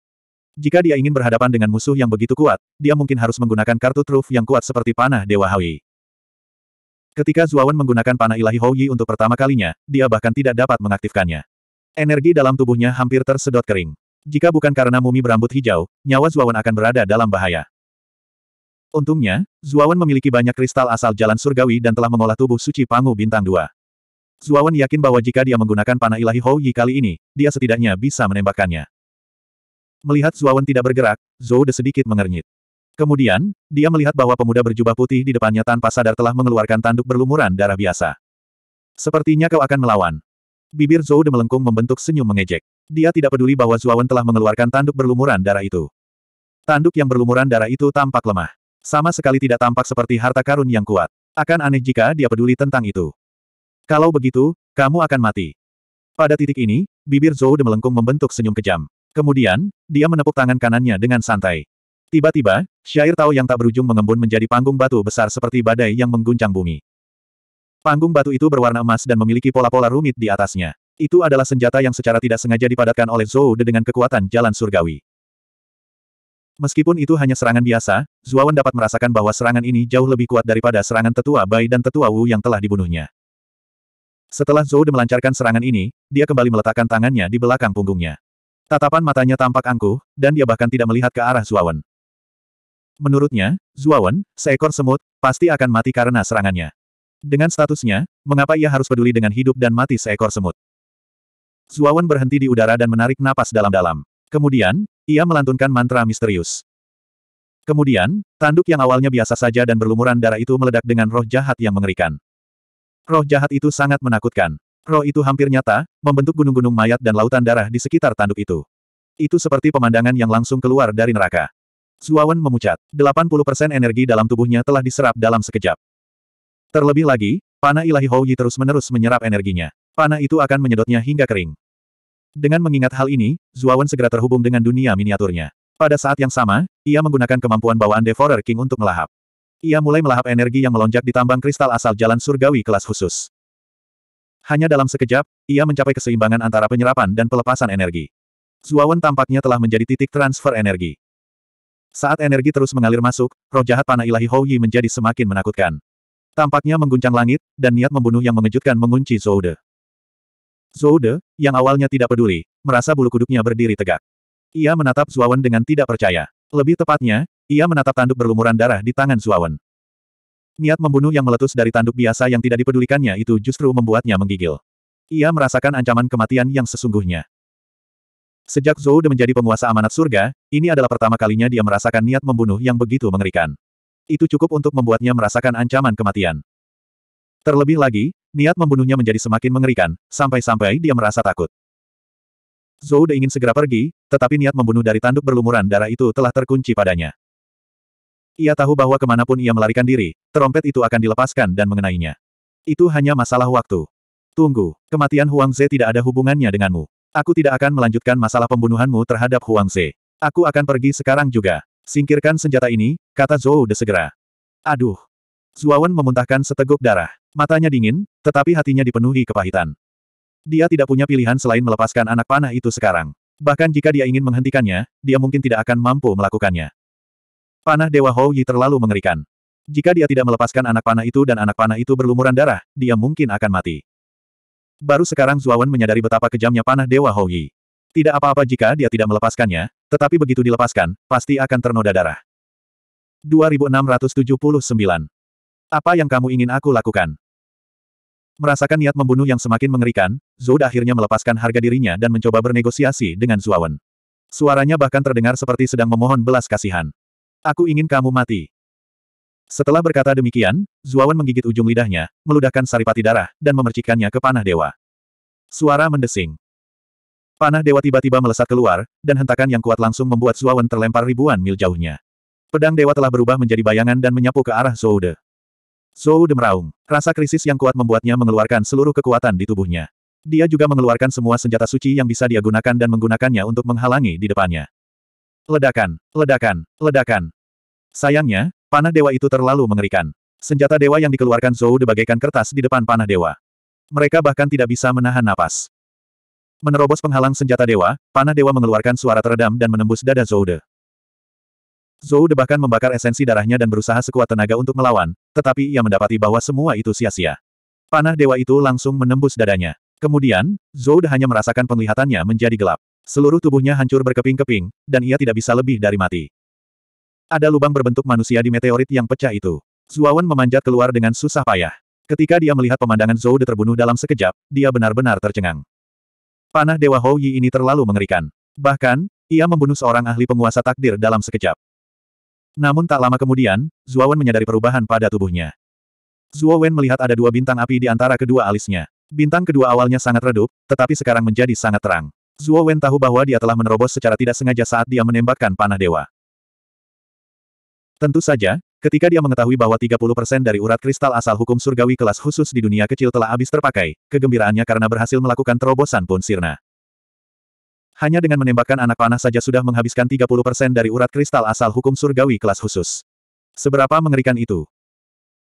S1: Jika dia ingin berhadapan dengan musuh yang begitu kuat, dia mungkin harus menggunakan kartu truf yang kuat seperti panah Dewa Hawi. Ketika Zuawan menggunakan panah ilahi Houyi untuk pertama kalinya, dia bahkan tidak dapat mengaktifkannya. Energi dalam tubuhnya hampir tersedot kering. Jika bukan karena mumi berambut hijau, nyawa Zuawan akan berada dalam bahaya. Untungnya, Zuawan memiliki banyak kristal asal jalan surgawi dan telah mengolah tubuh suci Pangu Bintang Dua. Zuawan yakin bahwa jika dia menggunakan panah ilahi Haui kali ini, dia setidaknya bisa menembakkannya. Melihat Zuawan tidak bergerak, Zhou De sedikit mengernyit. Kemudian, dia melihat bahwa pemuda berjubah putih di depannya tanpa sadar telah mengeluarkan tanduk berlumuran darah biasa. Sepertinya kau akan melawan. Bibir Zhou De melengkung membentuk senyum mengejek. Dia tidak peduli bahwa Zuawan telah mengeluarkan tanduk berlumuran darah itu. Tanduk yang berlumuran darah itu tampak lemah. Sama sekali tidak tampak seperti harta karun yang kuat. Akan aneh jika dia peduli tentang itu. Kalau begitu, kamu akan mati. Pada titik ini, bibir Zhou De melengkung membentuk senyum kejam. Kemudian, dia menepuk tangan kanannya dengan santai. Tiba-tiba, syair tahu yang tak berujung mengembun menjadi panggung batu besar seperti badai yang mengguncang bumi. Panggung batu itu berwarna emas dan memiliki pola-pola rumit di atasnya. Itu adalah senjata yang secara tidak sengaja dipadatkan oleh Zhou De dengan kekuatan jalan surgawi. Meskipun itu hanya serangan biasa, Zuawan dapat merasakan bahwa serangan ini jauh lebih kuat daripada serangan tetua Bai dan tetua Wu yang telah dibunuhnya. Setelah Zhou De melancarkan serangan ini, dia kembali meletakkan tangannya di belakang punggungnya. Tatapan matanya tampak angkuh, dan dia bahkan tidak melihat ke arah Zuawan. Menurutnya, Zuawan, seekor semut, pasti akan mati karena serangannya. Dengan statusnya, mengapa ia harus peduli dengan hidup dan mati seekor semut? Zuawan berhenti di udara dan menarik napas dalam-dalam. Kemudian, ia melantunkan mantra misterius. Kemudian, tanduk yang awalnya biasa saja dan berlumuran darah itu meledak dengan roh jahat yang mengerikan. Roh jahat itu sangat menakutkan. Roh itu hampir nyata, membentuk gunung-gunung mayat dan lautan darah di sekitar tanduk itu. Itu seperti pemandangan yang langsung keluar dari neraka. Zuawan memucat. 80% energi dalam tubuhnya telah diserap dalam sekejap. Terlebih lagi, panah ilahi Houyi terus-menerus menyerap energinya. Panah itu akan menyedotnya hingga kering. Dengan mengingat hal ini, Zuawan segera terhubung dengan dunia miniaturnya. Pada saat yang sama, ia menggunakan kemampuan bawaan Devourer King untuk melahap. Ia mulai melahap energi yang melonjak di tambang kristal asal jalan surgawi kelas khusus. Hanya dalam sekejap, ia mencapai keseimbangan antara penyerapan dan pelepasan energi. Zuawan tampaknya telah menjadi titik transfer energi. Saat energi terus mengalir masuk, roh jahat panah ilahi Hou Yi menjadi semakin menakutkan. Tampaknya mengguncang langit, dan niat membunuh yang mengejutkan mengunci Zoude. Zoude, yang awalnya tidak peduli, merasa bulu kuduknya berdiri tegak. Ia menatap Zuawan dengan tidak percaya. Lebih tepatnya, ia menatap tanduk berlumuran darah di tangan Zuawan. Niat membunuh yang meletus dari tanduk biasa yang tidak dipedulikannya itu justru membuatnya menggigil. Ia merasakan ancaman kematian yang sesungguhnya. Sejak Zhou De menjadi penguasa amanat surga, ini adalah pertama kalinya dia merasakan niat membunuh yang begitu mengerikan. Itu cukup untuk membuatnya merasakan ancaman kematian. Terlebih lagi, niat membunuhnya menjadi semakin mengerikan, sampai-sampai dia merasa takut. Zhou De ingin segera pergi, tetapi niat membunuh dari tanduk berlumuran darah itu telah terkunci padanya. Ia tahu bahwa kemanapun ia melarikan diri, terompet itu akan dilepaskan dan mengenainya. Itu hanya masalah waktu. Tunggu, kematian Huang Ze tidak ada hubungannya denganmu. Aku tidak akan melanjutkan masalah pembunuhanmu terhadap Huang Ze. Aku akan pergi sekarang juga. Singkirkan senjata ini, kata Zhou De segera. Aduh. Zuawan memuntahkan seteguk darah. Matanya dingin, tetapi hatinya dipenuhi kepahitan. Dia tidak punya pilihan selain melepaskan anak panah itu sekarang. Bahkan jika dia ingin menghentikannya, dia mungkin tidak akan mampu melakukannya. Panah Dewa Hou Yi terlalu mengerikan. Jika dia tidak melepaskan anak panah itu dan anak panah itu berlumuran darah, dia mungkin akan mati. Baru sekarang Zuawan menyadari betapa kejamnya panah Dewa Hou Yi. Tidak apa-apa jika dia tidak melepaskannya, tetapi begitu dilepaskan, pasti akan ternoda darah. 2679. Apa yang kamu ingin aku lakukan? Merasakan niat membunuh yang semakin mengerikan, Zod akhirnya melepaskan harga dirinya dan mencoba bernegosiasi dengan Zuawan. Suaranya bahkan terdengar seperti sedang memohon belas kasihan. Aku ingin kamu mati. Setelah berkata demikian, Zuawan menggigit ujung lidahnya, meludahkan saripati darah, dan memercikkannya ke panah dewa. Suara mendesing. Panah dewa tiba-tiba melesat keluar, dan hentakan yang kuat langsung membuat Zuawan terlempar ribuan mil jauhnya. Pedang dewa telah berubah menjadi bayangan dan menyapu ke arah Zoude. Zoude meraung. Rasa krisis yang kuat membuatnya mengeluarkan seluruh kekuatan di tubuhnya. Dia juga mengeluarkan semua senjata suci yang bisa dia gunakan dan menggunakannya untuk menghalangi di depannya. Ledakan, ledakan, ledakan. Sayangnya, panah dewa itu terlalu mengerikan. Senjata dewa yang dikeluarkan Zhou debagaikan kertas di depan panah dewa. Mereka bahkan tidak bisa menahan napas. Menerobos penghalang senjata dewa, panah dewa mengeluarkan suara teredam dan menembus dada Zoude. Zoude bahkan membakar esensi darahnya dan berusaha sekuat tenaga untuk melawan, tetapi ia mendapati bahwa semua itu sia-sia. Panah dewa itu langsung menembus dadanya. Kemudian, Zoude hanya merasakan penglihatannya menjadi gelap. Seluruh tubuhnya hancur berkeping-keping, dan ia tidak bisa lebih dari mati. Ada lubang berbentuk manusia di meteorit yang pecah itu. Zuawan memanjat keluar dengan susah payah. Ketika dia melihat pemandangan Zhou De terbunuh dalam sekejap, dia benar-benar tercengang. Panah Dewa Hou Yi ini terlalu mengerikan. Bahkan, ia membunuh seorang ahli penguasa takdir dalam sekejap. Namun tak lama kemudian, Zuawan menyadari perubahan pada tubuhnya. Zuawan melihat ada dua bintang api di antara kedua alisnya. Bintang kedua awalnya sangat redup, tetapi sekarang menjadi sangat terang. Zuo Wen tahu bahwa dia telah menerobos secara tidak sengaja saat dia menembakkan panah dewa. Tentu saja, ketika dia mengetahui bahwa 30% dari urat kristal asal hukum surgawi kelas khusus di dunia kecil telah habis terpakai, kegembiraannya karena berhasil melakukan terobosan pun sirna. Hanya dengan menembakkan anak panah saja sudah menghabiskan 30% dari urat kristal asal hukum surgawi kelas khusus. Seberapa mengerikan itu?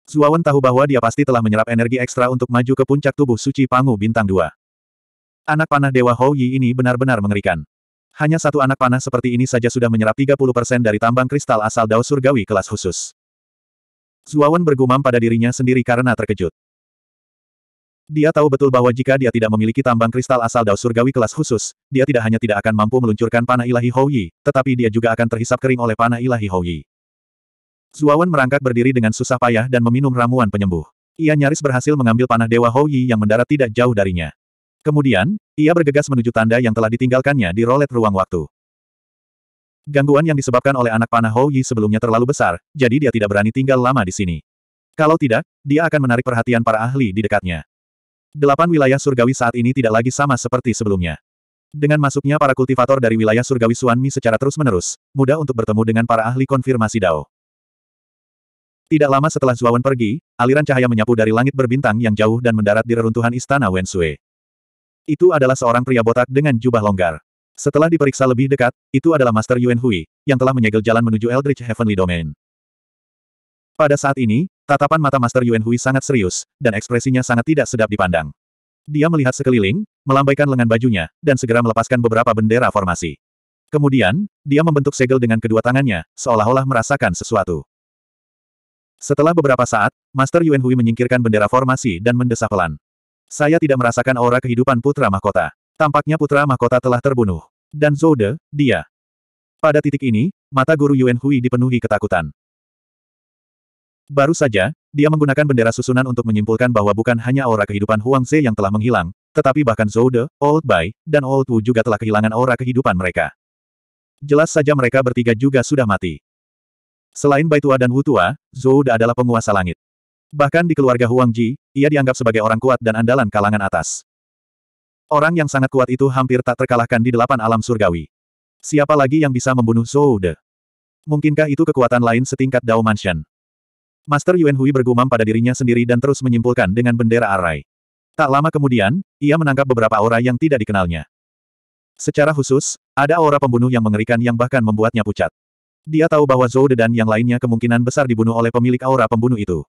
S1: Zuawan tahu bahwa dia pasti telah menyerap energi ekstra untuk maju ke puncak tubuh suci Pangu Bintang 2. Anak panah Dewa Hou Yi ini benar-benar mengerikan. Hanya satu anak panah seperti ini saja sudah menyerap 30% dari tambang kristal asal Dao Surgawi kelas khusus. Zuawan bergumam pada dirinya sendiri karena terkejut. Dia tahu betul bahwa jika dia tidak memiliki tambang kristal asal Dao Surgawi kelas khusus, dia tidak hanya tidak akan mampu meluncurkan panah ilahi Hou Yi, tetapi dia juga akan terhisap kering oleh panah ilahi Hou Yi. Zuawan merangkak berdiri dengan susah payah dan meminum ramuan penyembuh. Ia nyaris berhasil mengambil panah Dewa Hou Yi yang mendarat tidak jauh darinya. Kemudian, ia bergegas menuju tanda yang telah ditinggalkannya di rolet ruang waktu. Gangguan yang disebabkan oleh anak panah Hou Yi sebelumnya terlalu besar, jadi dia tidak berani tinggal lama di sini. Kalau tidak, dia akan menarik perhatian para ahli di dekatnya. Delapan wilayah surgawi saat ini tidak lagi sama seperti sebelumnya. Dengan masuknya para kultivator dari wilayah surgawi Suanmi secara terus-menerus, mudah untuk bertemu dengan para ahli konfirmasi Dao. Tidak lama setelah Zuawan pergi, aliran cahaya menyapu dari langit berbintang yang jauh dan mendarat di reruntuhan istana Wensue. Itu adalah seorang pria botak dengan jubah longgar. Setelah diperiksa lebih dekat, itu adalah Master Yuan Hui, yang telah menyegel jalan menuju Eldritch Heavenly Domain. Pada saat ini, tatapan mata Master Yuan Hui sangat serius, dan ekspresinya sangat tidak sedap dipandang. Dia melihat sekeliling, melambaikan lengan bajunya, dan segera melepaskan beberapa bendera formasi. Kemudian, dia membentuk segel dengan kedua tangannya, seolah-olah merasakan sesuatu. Setelah beberapa saat, Master Yuan Hui menyingkirkan bendera formasi dan mendesah pelan. Saya tidak merasakan aura kehidupan putra mahkota. Tampaknya putra mahkota telah terbunuh. Dan Zoude, dia. Pada titik ini, mata guru Yuan Hui dipenuhi ketakutan. Baru saja, dia menggunakan bendera susunan untuk menyimpulkan bahwa bukan hanya aura kehidupan Huang Ze yang telah menghilang, tetapi bahkan Zoude, Old Bai, dan Old Wu juga telah kehilangan aura kehidupan mereka. Jelas saja mereka bertiga juga sudah mati. Selain Bai Tua dan Wu Tua, Zoude adalah penguasa langit. Bahkan di keluarga Huang Ji, ia dianggap sebagai orang kuat dan andalan kalangan atas. Orang yang sangat kuat itu hampir tak terkalahkan di delapan alam surgawi. Siapa lagi yang bisa membunuh Zhou De? Mungkinkah itu kekuatan lain setingkat Dao Mansion? Master Yuan Hui bergumam pada dirinya sendiri dan terus menyimpulkan dengan bendera arai. Tak lama kemudian, ia menangkap beberapa aura yang tidak dikenalnya. Secara khusus, ada aura pembunuh yang mengerikan yang bahkan membuatnya pucat. Dia tahu bahwa Zhou De dan yang lainnya kemungkinan besar dibunuh oleh pemilik aura pembunuh itu.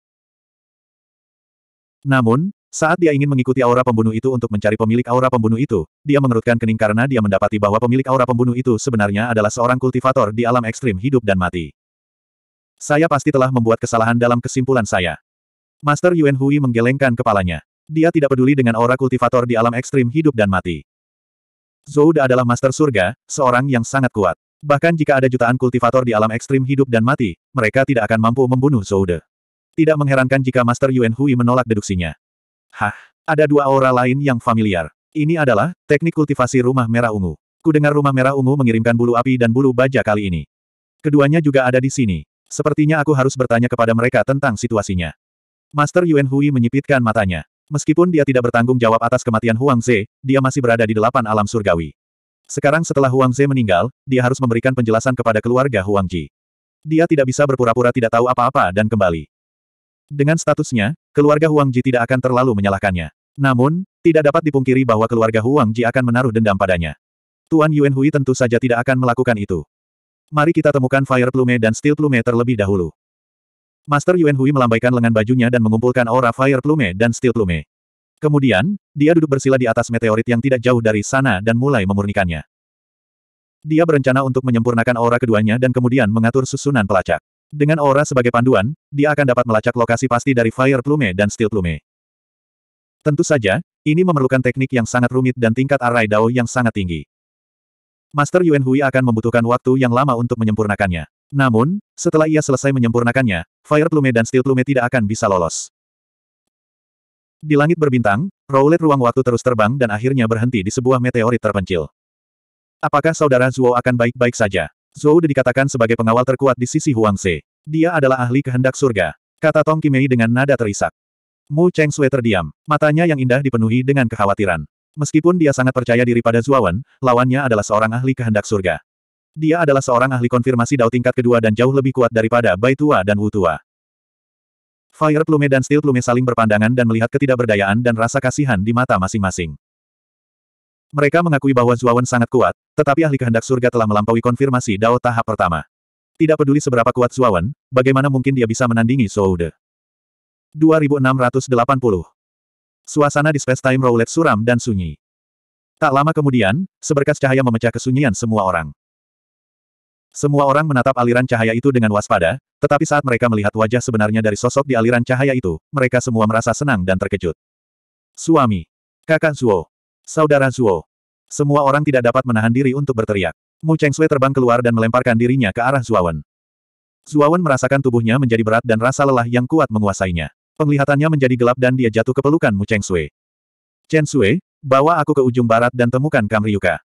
S1: Namun, saat dia ingin mengikuti aura pembunuh itu untuk mencari pemilik aura pembunuh itu, dia mengerutkan kening karena dia mendapati bahwa pemilik aura pembunuh itu sebenarnya adalah seorang kultivator di alam ekstrim hidup dan mati. Saya pasti telah membuat kesalahan dalam kesimpulan saya. Master Yuan Hui menggelengkan kepalanya. Dia tidak peduli dengan aura kultivator di alam ekstrim hidup dan mati. Da adalah master surga, seorang yang sangat kuat. Bahkan jika ada jutaan kultivator di alam ekstrim hidup dan mati, mereka tidak akan mampu membunuh Zouda. Tidak mengherankan jika Master Yuan Hui menolak deduksinya. Hah, ada dua aura lain yang familiar. Ini adalah teknik kultivasi rumah merah ungu. Kudengar rumah merah ungu mengirimkan bulu api dan bulu baja kali ini. Keduanya juga ada di sini. Sepertinya aku harus bertanya kepada mereka tentang situasinya. Master Yuan Hui menyipitkan matanya. Meskipun dia tidak bertanggung jawab atas kematian Huang Ze, dia masih berada di delapan alam surgawi. Sekarang setelah Huang Ze meninggal, dia harus memberikan penjelasan kepada keluarga Huang Ji. Dia tidak bisa berpura-pura tidak tahu apa-apa dan kembali. Dengan statusnya, keluarga Huang Ji tidak akan terlalu menyalahkannya. Namun, tidak dapat dipungkiri bahwa keluarga Huang Ji akan menaruh dendam padanya. Tuan Yuan Hui tentu saja tidak akan melakukan itu. Mari kita temukan Fire Plume dan Steel Plume terlebih dahulu. Master Yuan Hui melambaikan lengan bajunya dan mengumpulkan aura Fire Plume dan Steel Plume. Kemudian, dia duduk bersila di atas meteorit yang tidak jauh dari sana dan mulai memurnikannya. Dia berencana untuk menyempurnakan aura keduanya dan kemudian mengatur susunan pelacak. Dengan aura sebagai panduan, dia akan dapat melacak lokasi pasti dari Fire Plume dan Steel Plume. Tentu saja, ini memerlukan teknik yang sangat rumit dan tingkat arai dao yang sangat tinggi. Master Yuan Hui akan membutuhkan waktu yang lama untuk menyempurnakannya. Namun, setelah ia selesai menyempurnakannya, Fire Plume dan Steel Plume tidak akan bisa lolos. Di langit berbintang, roulette ruang waktu terus terbang dan akhirnya berhenti di sebuah meteorit terpencil. Apakah saudara Zuo akan baik-baik saja? Zhou De dikatakan sebagai pengawal terkuat di sisi Huang Se. Dia adalah ahli kehendak surga. Kata Tong Kimei dengan nada terisak. Mu Cheng Sui terdiam. Matanya yang indah dipenuhi dengan kekhawatiran. Meskipun dia sangat percaya diri pada Zuawan, lawannya adalah seorang ahli kehendak surga. Dia adalah seorang ahli konfirmasi dao tingkat kedua dan jauh lebih kuat daripada Bai Tua dan Wu Tua. Fire Plume dan Steel Plume saling berpandangan dan melihat ketidakberdayaan dan rasa kasihan di mata masing-masing. Mereka mengakui bahwa Zuawan sangat kuat, tetapi ahli kehendak surga telah melampaui konfirmasi Dao tahap pertama. Tidak peduli seberapa kuat Suawan, bagaimana mungkin dia bisa menandingi Soude. 2680 Suasana di space-time roulette suram dan sunyi. Tak lama kemudian, seberkas cahaya memecah kesunyian semua orang. Semua orang menatap aliran cahaya itu dengan waspada, tetapi saat mereka melihat wajah sebenarnya dari sosok di aliran cahaya itu, mereka semua merasa senang dan terkejut. Suami. Kakak Zuo. Saudara Zuo. Semua orang tidak dapat menahan diri untuk berteriak. Mu Cheng Sui terbang keluar dan melemparkan dirinya ke arah Zuawan. Zuawan merasakan tubuhnya menjadi berat dan rasa lelah yang kuat menguasainya. Penglihatannya menjadi gelap dan dia jatuh ke pelukan Mu Cheng Sui. Chen Sui, bawa aku ke ujung barat dan temukan Kam Ryuka.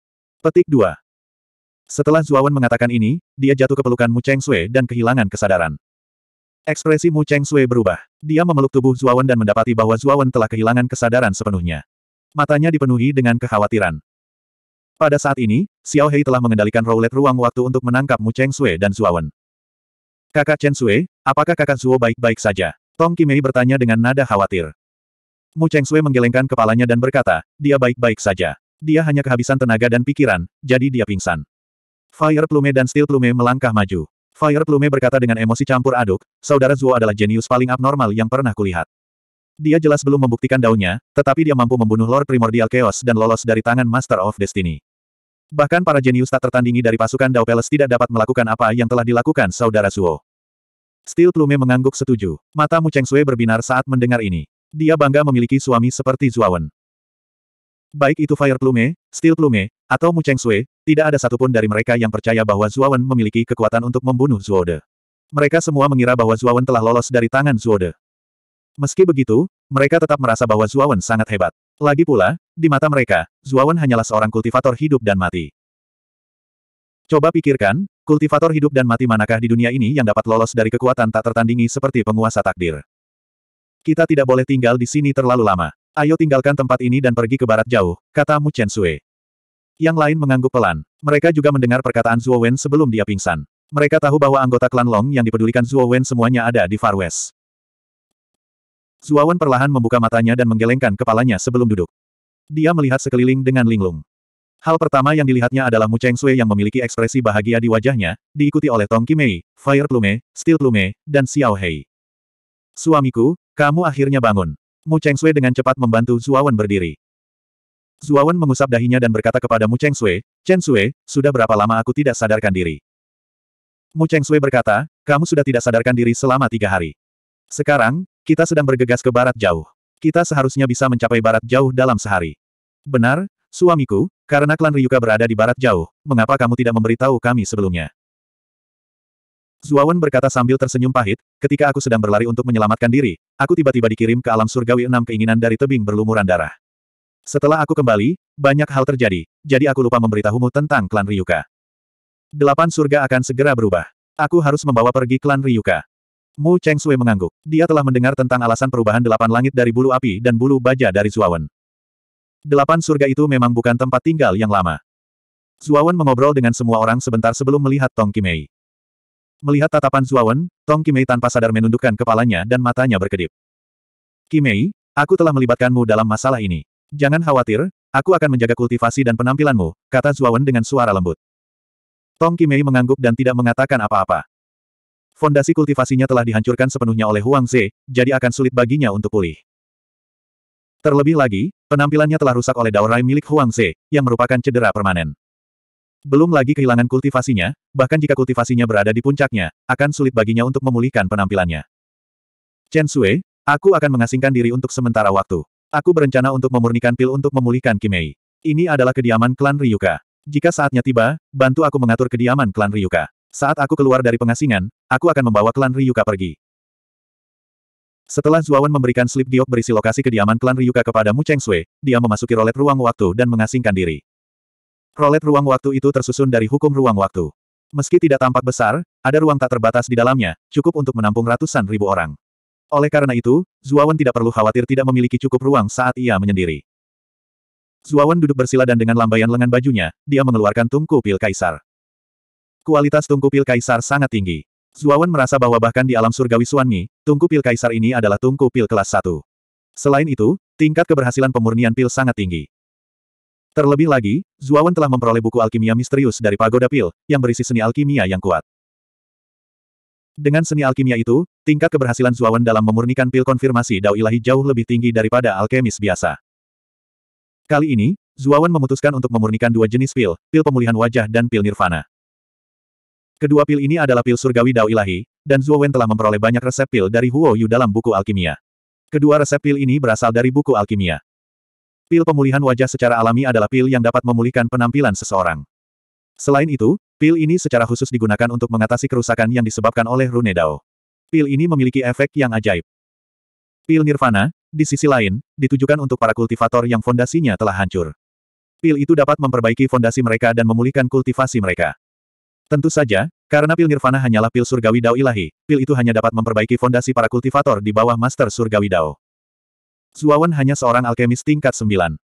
S1: Petik 2. Setelah Zuawan mengatakan ini, dia jatuh ke pelukan Mu Cheng Sui dan kehilangan kesadaran. Ekspresi Mu Cheng Sui berubah. Dia memeluk tubuh Zuawan dan mendapati bahwa Zuawan telah kehilangan kesadaran sepenuhnya. Matanya dipenuhi dengan kekhawatiran. Pada saat ini, Xiao Hei telah mengendalikan roulette ruang waktu untuk menangkap Mu Cheng Sui dan Zuawan. Kakak Chen Sui, apakah kakak Zuo baik-baik saja? Tong Kimei bertanya dengan nada khawatir. Mu Cheng Sui menggelengkan kepalanya dan berkata, dia baik-baik saja. Dia hanya kehabisan tenaga dan pikiran, jadi dia pingsan. Fire Plume dan Steel Plume melangkah maju. Fire Plume berkata dengan emosi campur aduk, saudara Zuo adalah jenius paling abnormal yang pernah kulihat. Dia jelas belum membuktikan daunnya, tetapi dia mampu membunuh Lord Primordial Chaos dan lolos dari tangan Master of Destiny. Bahkan para jenius tak tertandingi dari pasukan Dao Palace tidak dapat melakukan apa yang telah dilakukan saudara Suo. Steel Plume mengangguk setuju. Mata Mu Cheng Sui berbinar saat mendengar ini. Dia bangga memiliki suami seperti Zuawan. Baik itu Fire Plume, Steel Plume, atau Mu Cheng Sui, tidak ada satupun dari mereka yang percaya bahwa Zuawan memiliki kekuatan untuk membunuh Zuode. Mereka semua mengira bahwa Zuawan telah lolos dari tangan Zuode. Meski begitu, mereka tetap merasa bahwa Zuawan sangat hebat. Lagi pula, di mata mereka, Zuawan hanyalah seorang kultivator hidup dan mati. Coba pikirkan, kultivator hidup dan mati manakah di dunia ini yang dapat lolos dari kekuatan tak tertandingi seperti penguasa takdir. Kita tidak boleh tinggal di sini terlalu lama. Ayo tinggalkan tempat ini dan pergi ke barat jauh, kata Mu Chen Sui. Yang lain mengangguk pelan. Mereka juga mendengar perkataan Zuo Wen sebelum dia pingsan. Mereka tahu bahwa anggota klan Long yang dipedulikan Zuo Wen semuanya ada di Far West. Zuawan perlahan membuka matanya dan menggelengkan kepalanya sebelum duduk. Dia melihat sekeliling dengan linglung. Hal pertama yang dilihatnya adalah Mu Cheng Sui yang memiliki ekspresi bahagia di wajahnya, diikuti oleh Tong Kimei, Fire Plume, Steel Plume, dan Xiao Hei. Suamiku, kamu akhirnya bangun. Mu Cheng Sui dengan cepat membantu Zuawan berdiri. Zuawan mengusap dahinya dan berkata kepada Mu Cheng Sui, Chen Sui, sudah berapa lama aku tidak sadarkan diri. Mu Cheng Sui berkata, kamu sudah tidak sadarkan diri selama tiga hari. Sekarang, kita sedang bergegas ke barat jauh. Kita seharusnya bisa mencapai barat jauh dalam sehari. Benar, suamiku, karena klan Ryuka berada di barat jauh, mengapa kamu tidak memberitahu kami sebelumnya? Zuawan berkata sambil tersenyum pahit, ketika aku sedang berlari untuk menyelamatkan diri, aku tiba-tiba dikirim ke alam surgawi enam keinginan dari tebing berlumuran darah. Setelah aku kembali, banyak hal terjadi, jadi aku lupa memberitahumu tentang klan Ryuka. Delapan surga akan segera berubah. Aku harus membawa pergi klan Ryuka. Mu Cheng Sui mengangguk. Dia telah mendengar tentang alasan perubahan delapan langit dari bulu api dan bulu baja dari Zuawan. Delapan surga itu memang bukan tempat tinggal yang lama. Zuawan mengobrol dengan semua orang sebentar sebelum melihat Tong Kimei. Melihat tatapan Zuawan, Tong Kimei tanpa sadar menundukkan kepalanya dan matanya berkedip. Kimei, aku telah melibatkanmu dalam masalah ini. Jangan khawatir, aku akan menjaga kultivasi dan penampilanmu, kata Zuawan dengan suara lembut. Tong Kimei mengangguk dan tidak mengatakan apa-apa fondasi kultivasinya telah dihancurkan sepenuhnya oleh Huang Ze, jadi akan sulit baginya untuk pulih. Terlebih lagi, penampilannya telah rusak oleh daurai milik Huang Ze, yang merupakan cedera permanen. Belum lagi kehilangan kultivasinya, bahkan jika kultivasinya berada di puncaknya, akan sulit baginya untuk memulihkan penampilannya. Chen Sui, aku akan mengasingkan diri untuk sementara waktu. Aku berencana untuk memurnikan pil untuk memulihkan Kimei. Ini adalah kediaman klan Ryuka. Jika saatnya tiba, bantu aku mengatur kediaman klan Ryuka. Saat aku keluar dari pengasingan, aku akan membawa klan Ryuka pergi. Setelah Zuawan memberikan slip diok berisi lokasi kediaman klan Ryuka kepada Mu Cheng Sui, dia memasuki rolet ruang waktu dan mengasingkan diri. Rolet ruang waktu itu tersusun dari hukum ruang waktu. Meski tidak tampak besar, ada ruang tak terbatas di dalamnya, cukup untuk menampung ratusan ribu orang. Oleh karena itu, Zuawan tidak perlu khawatir tidak memiliki cukup ruang saat ia menyendiri. Zuawan duduk bersila dan dengan lambaian lengan bajunya, dia mengeluarkan tungku pil kaisar. Kualitas Tungku Pil Kaisar sangat tinggi. Zuawan merasa bahwa bahkan di alam surgawi Suanmi, Tungku Pil Kaisar ini adalah Tungku Pil kelas 1. Selain itu, tingkat keberhasilan pemurnian pil sangat tinggi. Terlebih lagi, Zuawan telah memperoleh buku alkimia misterius dari Pagoda Pil, yang berisi seni alkimia yang kuat. Dengan seni alkimia itu, tingkat keberhasilan Zuawan dalam memurnikan pil konfirmasi Dao Ilahi jauh lebih tinggi daripada alkemis biasa. Kali ini, Zuawan memutuskan untuk memurnikan dua jenis pil, pil pemulihan wajah dan pil nirvana. Kedua pil ini adalah pil surgawi Dao Ilahi, dan Zhuo Wen telah memperoleh banyak resep pil dari Huo Yu dalam buku alkimia. Kedua resep pil ini berasal dari buku alkimia. Pil pemulihan wajah secara alami adalah pil yang dapat memulihkan penampilan seseorang. Selain itu, pil ini secara khusus digunakan untuk mengatasi kerusakan yang disebabkan oleh Rune Dao. Pil ini memiliki efek yang ajaib. Pil Nirvana, di sisi lain, ditujukan untuk para kultivator yang fondasinya telah hancur. Pil itu dapat memperbaiki fondasi mereka dan memulihkan kultivasi mereka. Tentu saja, karena pil nirvana hanyalah pil surgawi dao ilahi, pil itu hanya dapat memperbaiki fondasi para kultivator di bawah master surgawi dao. Zuawan hanya seorang alkemis tingkat 9.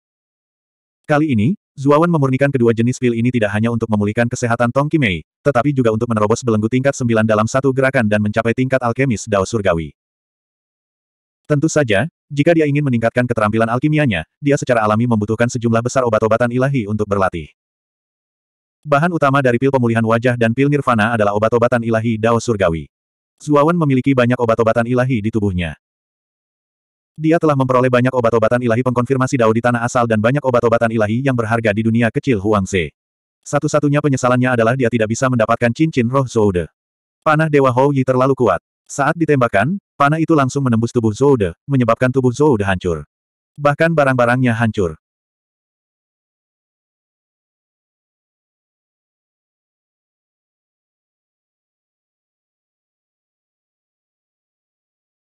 S1: Kali ini, Zuawan memurnikan kedua jenis pil ini tidak hanya untuk memulihkan kesehatan Tong Kimei, tetapi juga untuk menerobos belenggu tingkat 9 dalam satu gerakan dan mencapai tingkat alkemis dao surgawi. Tentu saja, jika dia ingin meningkatkan keterampilan alkimianya, dia secara alami membutuhkan sejumlah besar obat-obatan ilahi untuk berlatih. Bahan utama dari pil pemulihan wajah dan pil nirvana adalah obat-obatan ilahi Dao Surgawi. Zuawan memiliki banyak obat-obatan ilahi di tubuhnya. Dia telah memperoleh banyak obat-obatan ilahi pengkonfirmasi Dao di tanah asal dan banyak obat-obatan ilahi yang berharga di dunia kecil Huangse. Satu-satunya penyesalannya adalah dia tidak bisa mendapatkan cincin roh Zoude. Panah Dewa Hou Yi terlalu kuat. Saat ditembakkan, panah itu langsung menembus tubuh Zoude, menyebabkan tubuh Zoude hancur. Bahkan barang-barangnya hancur.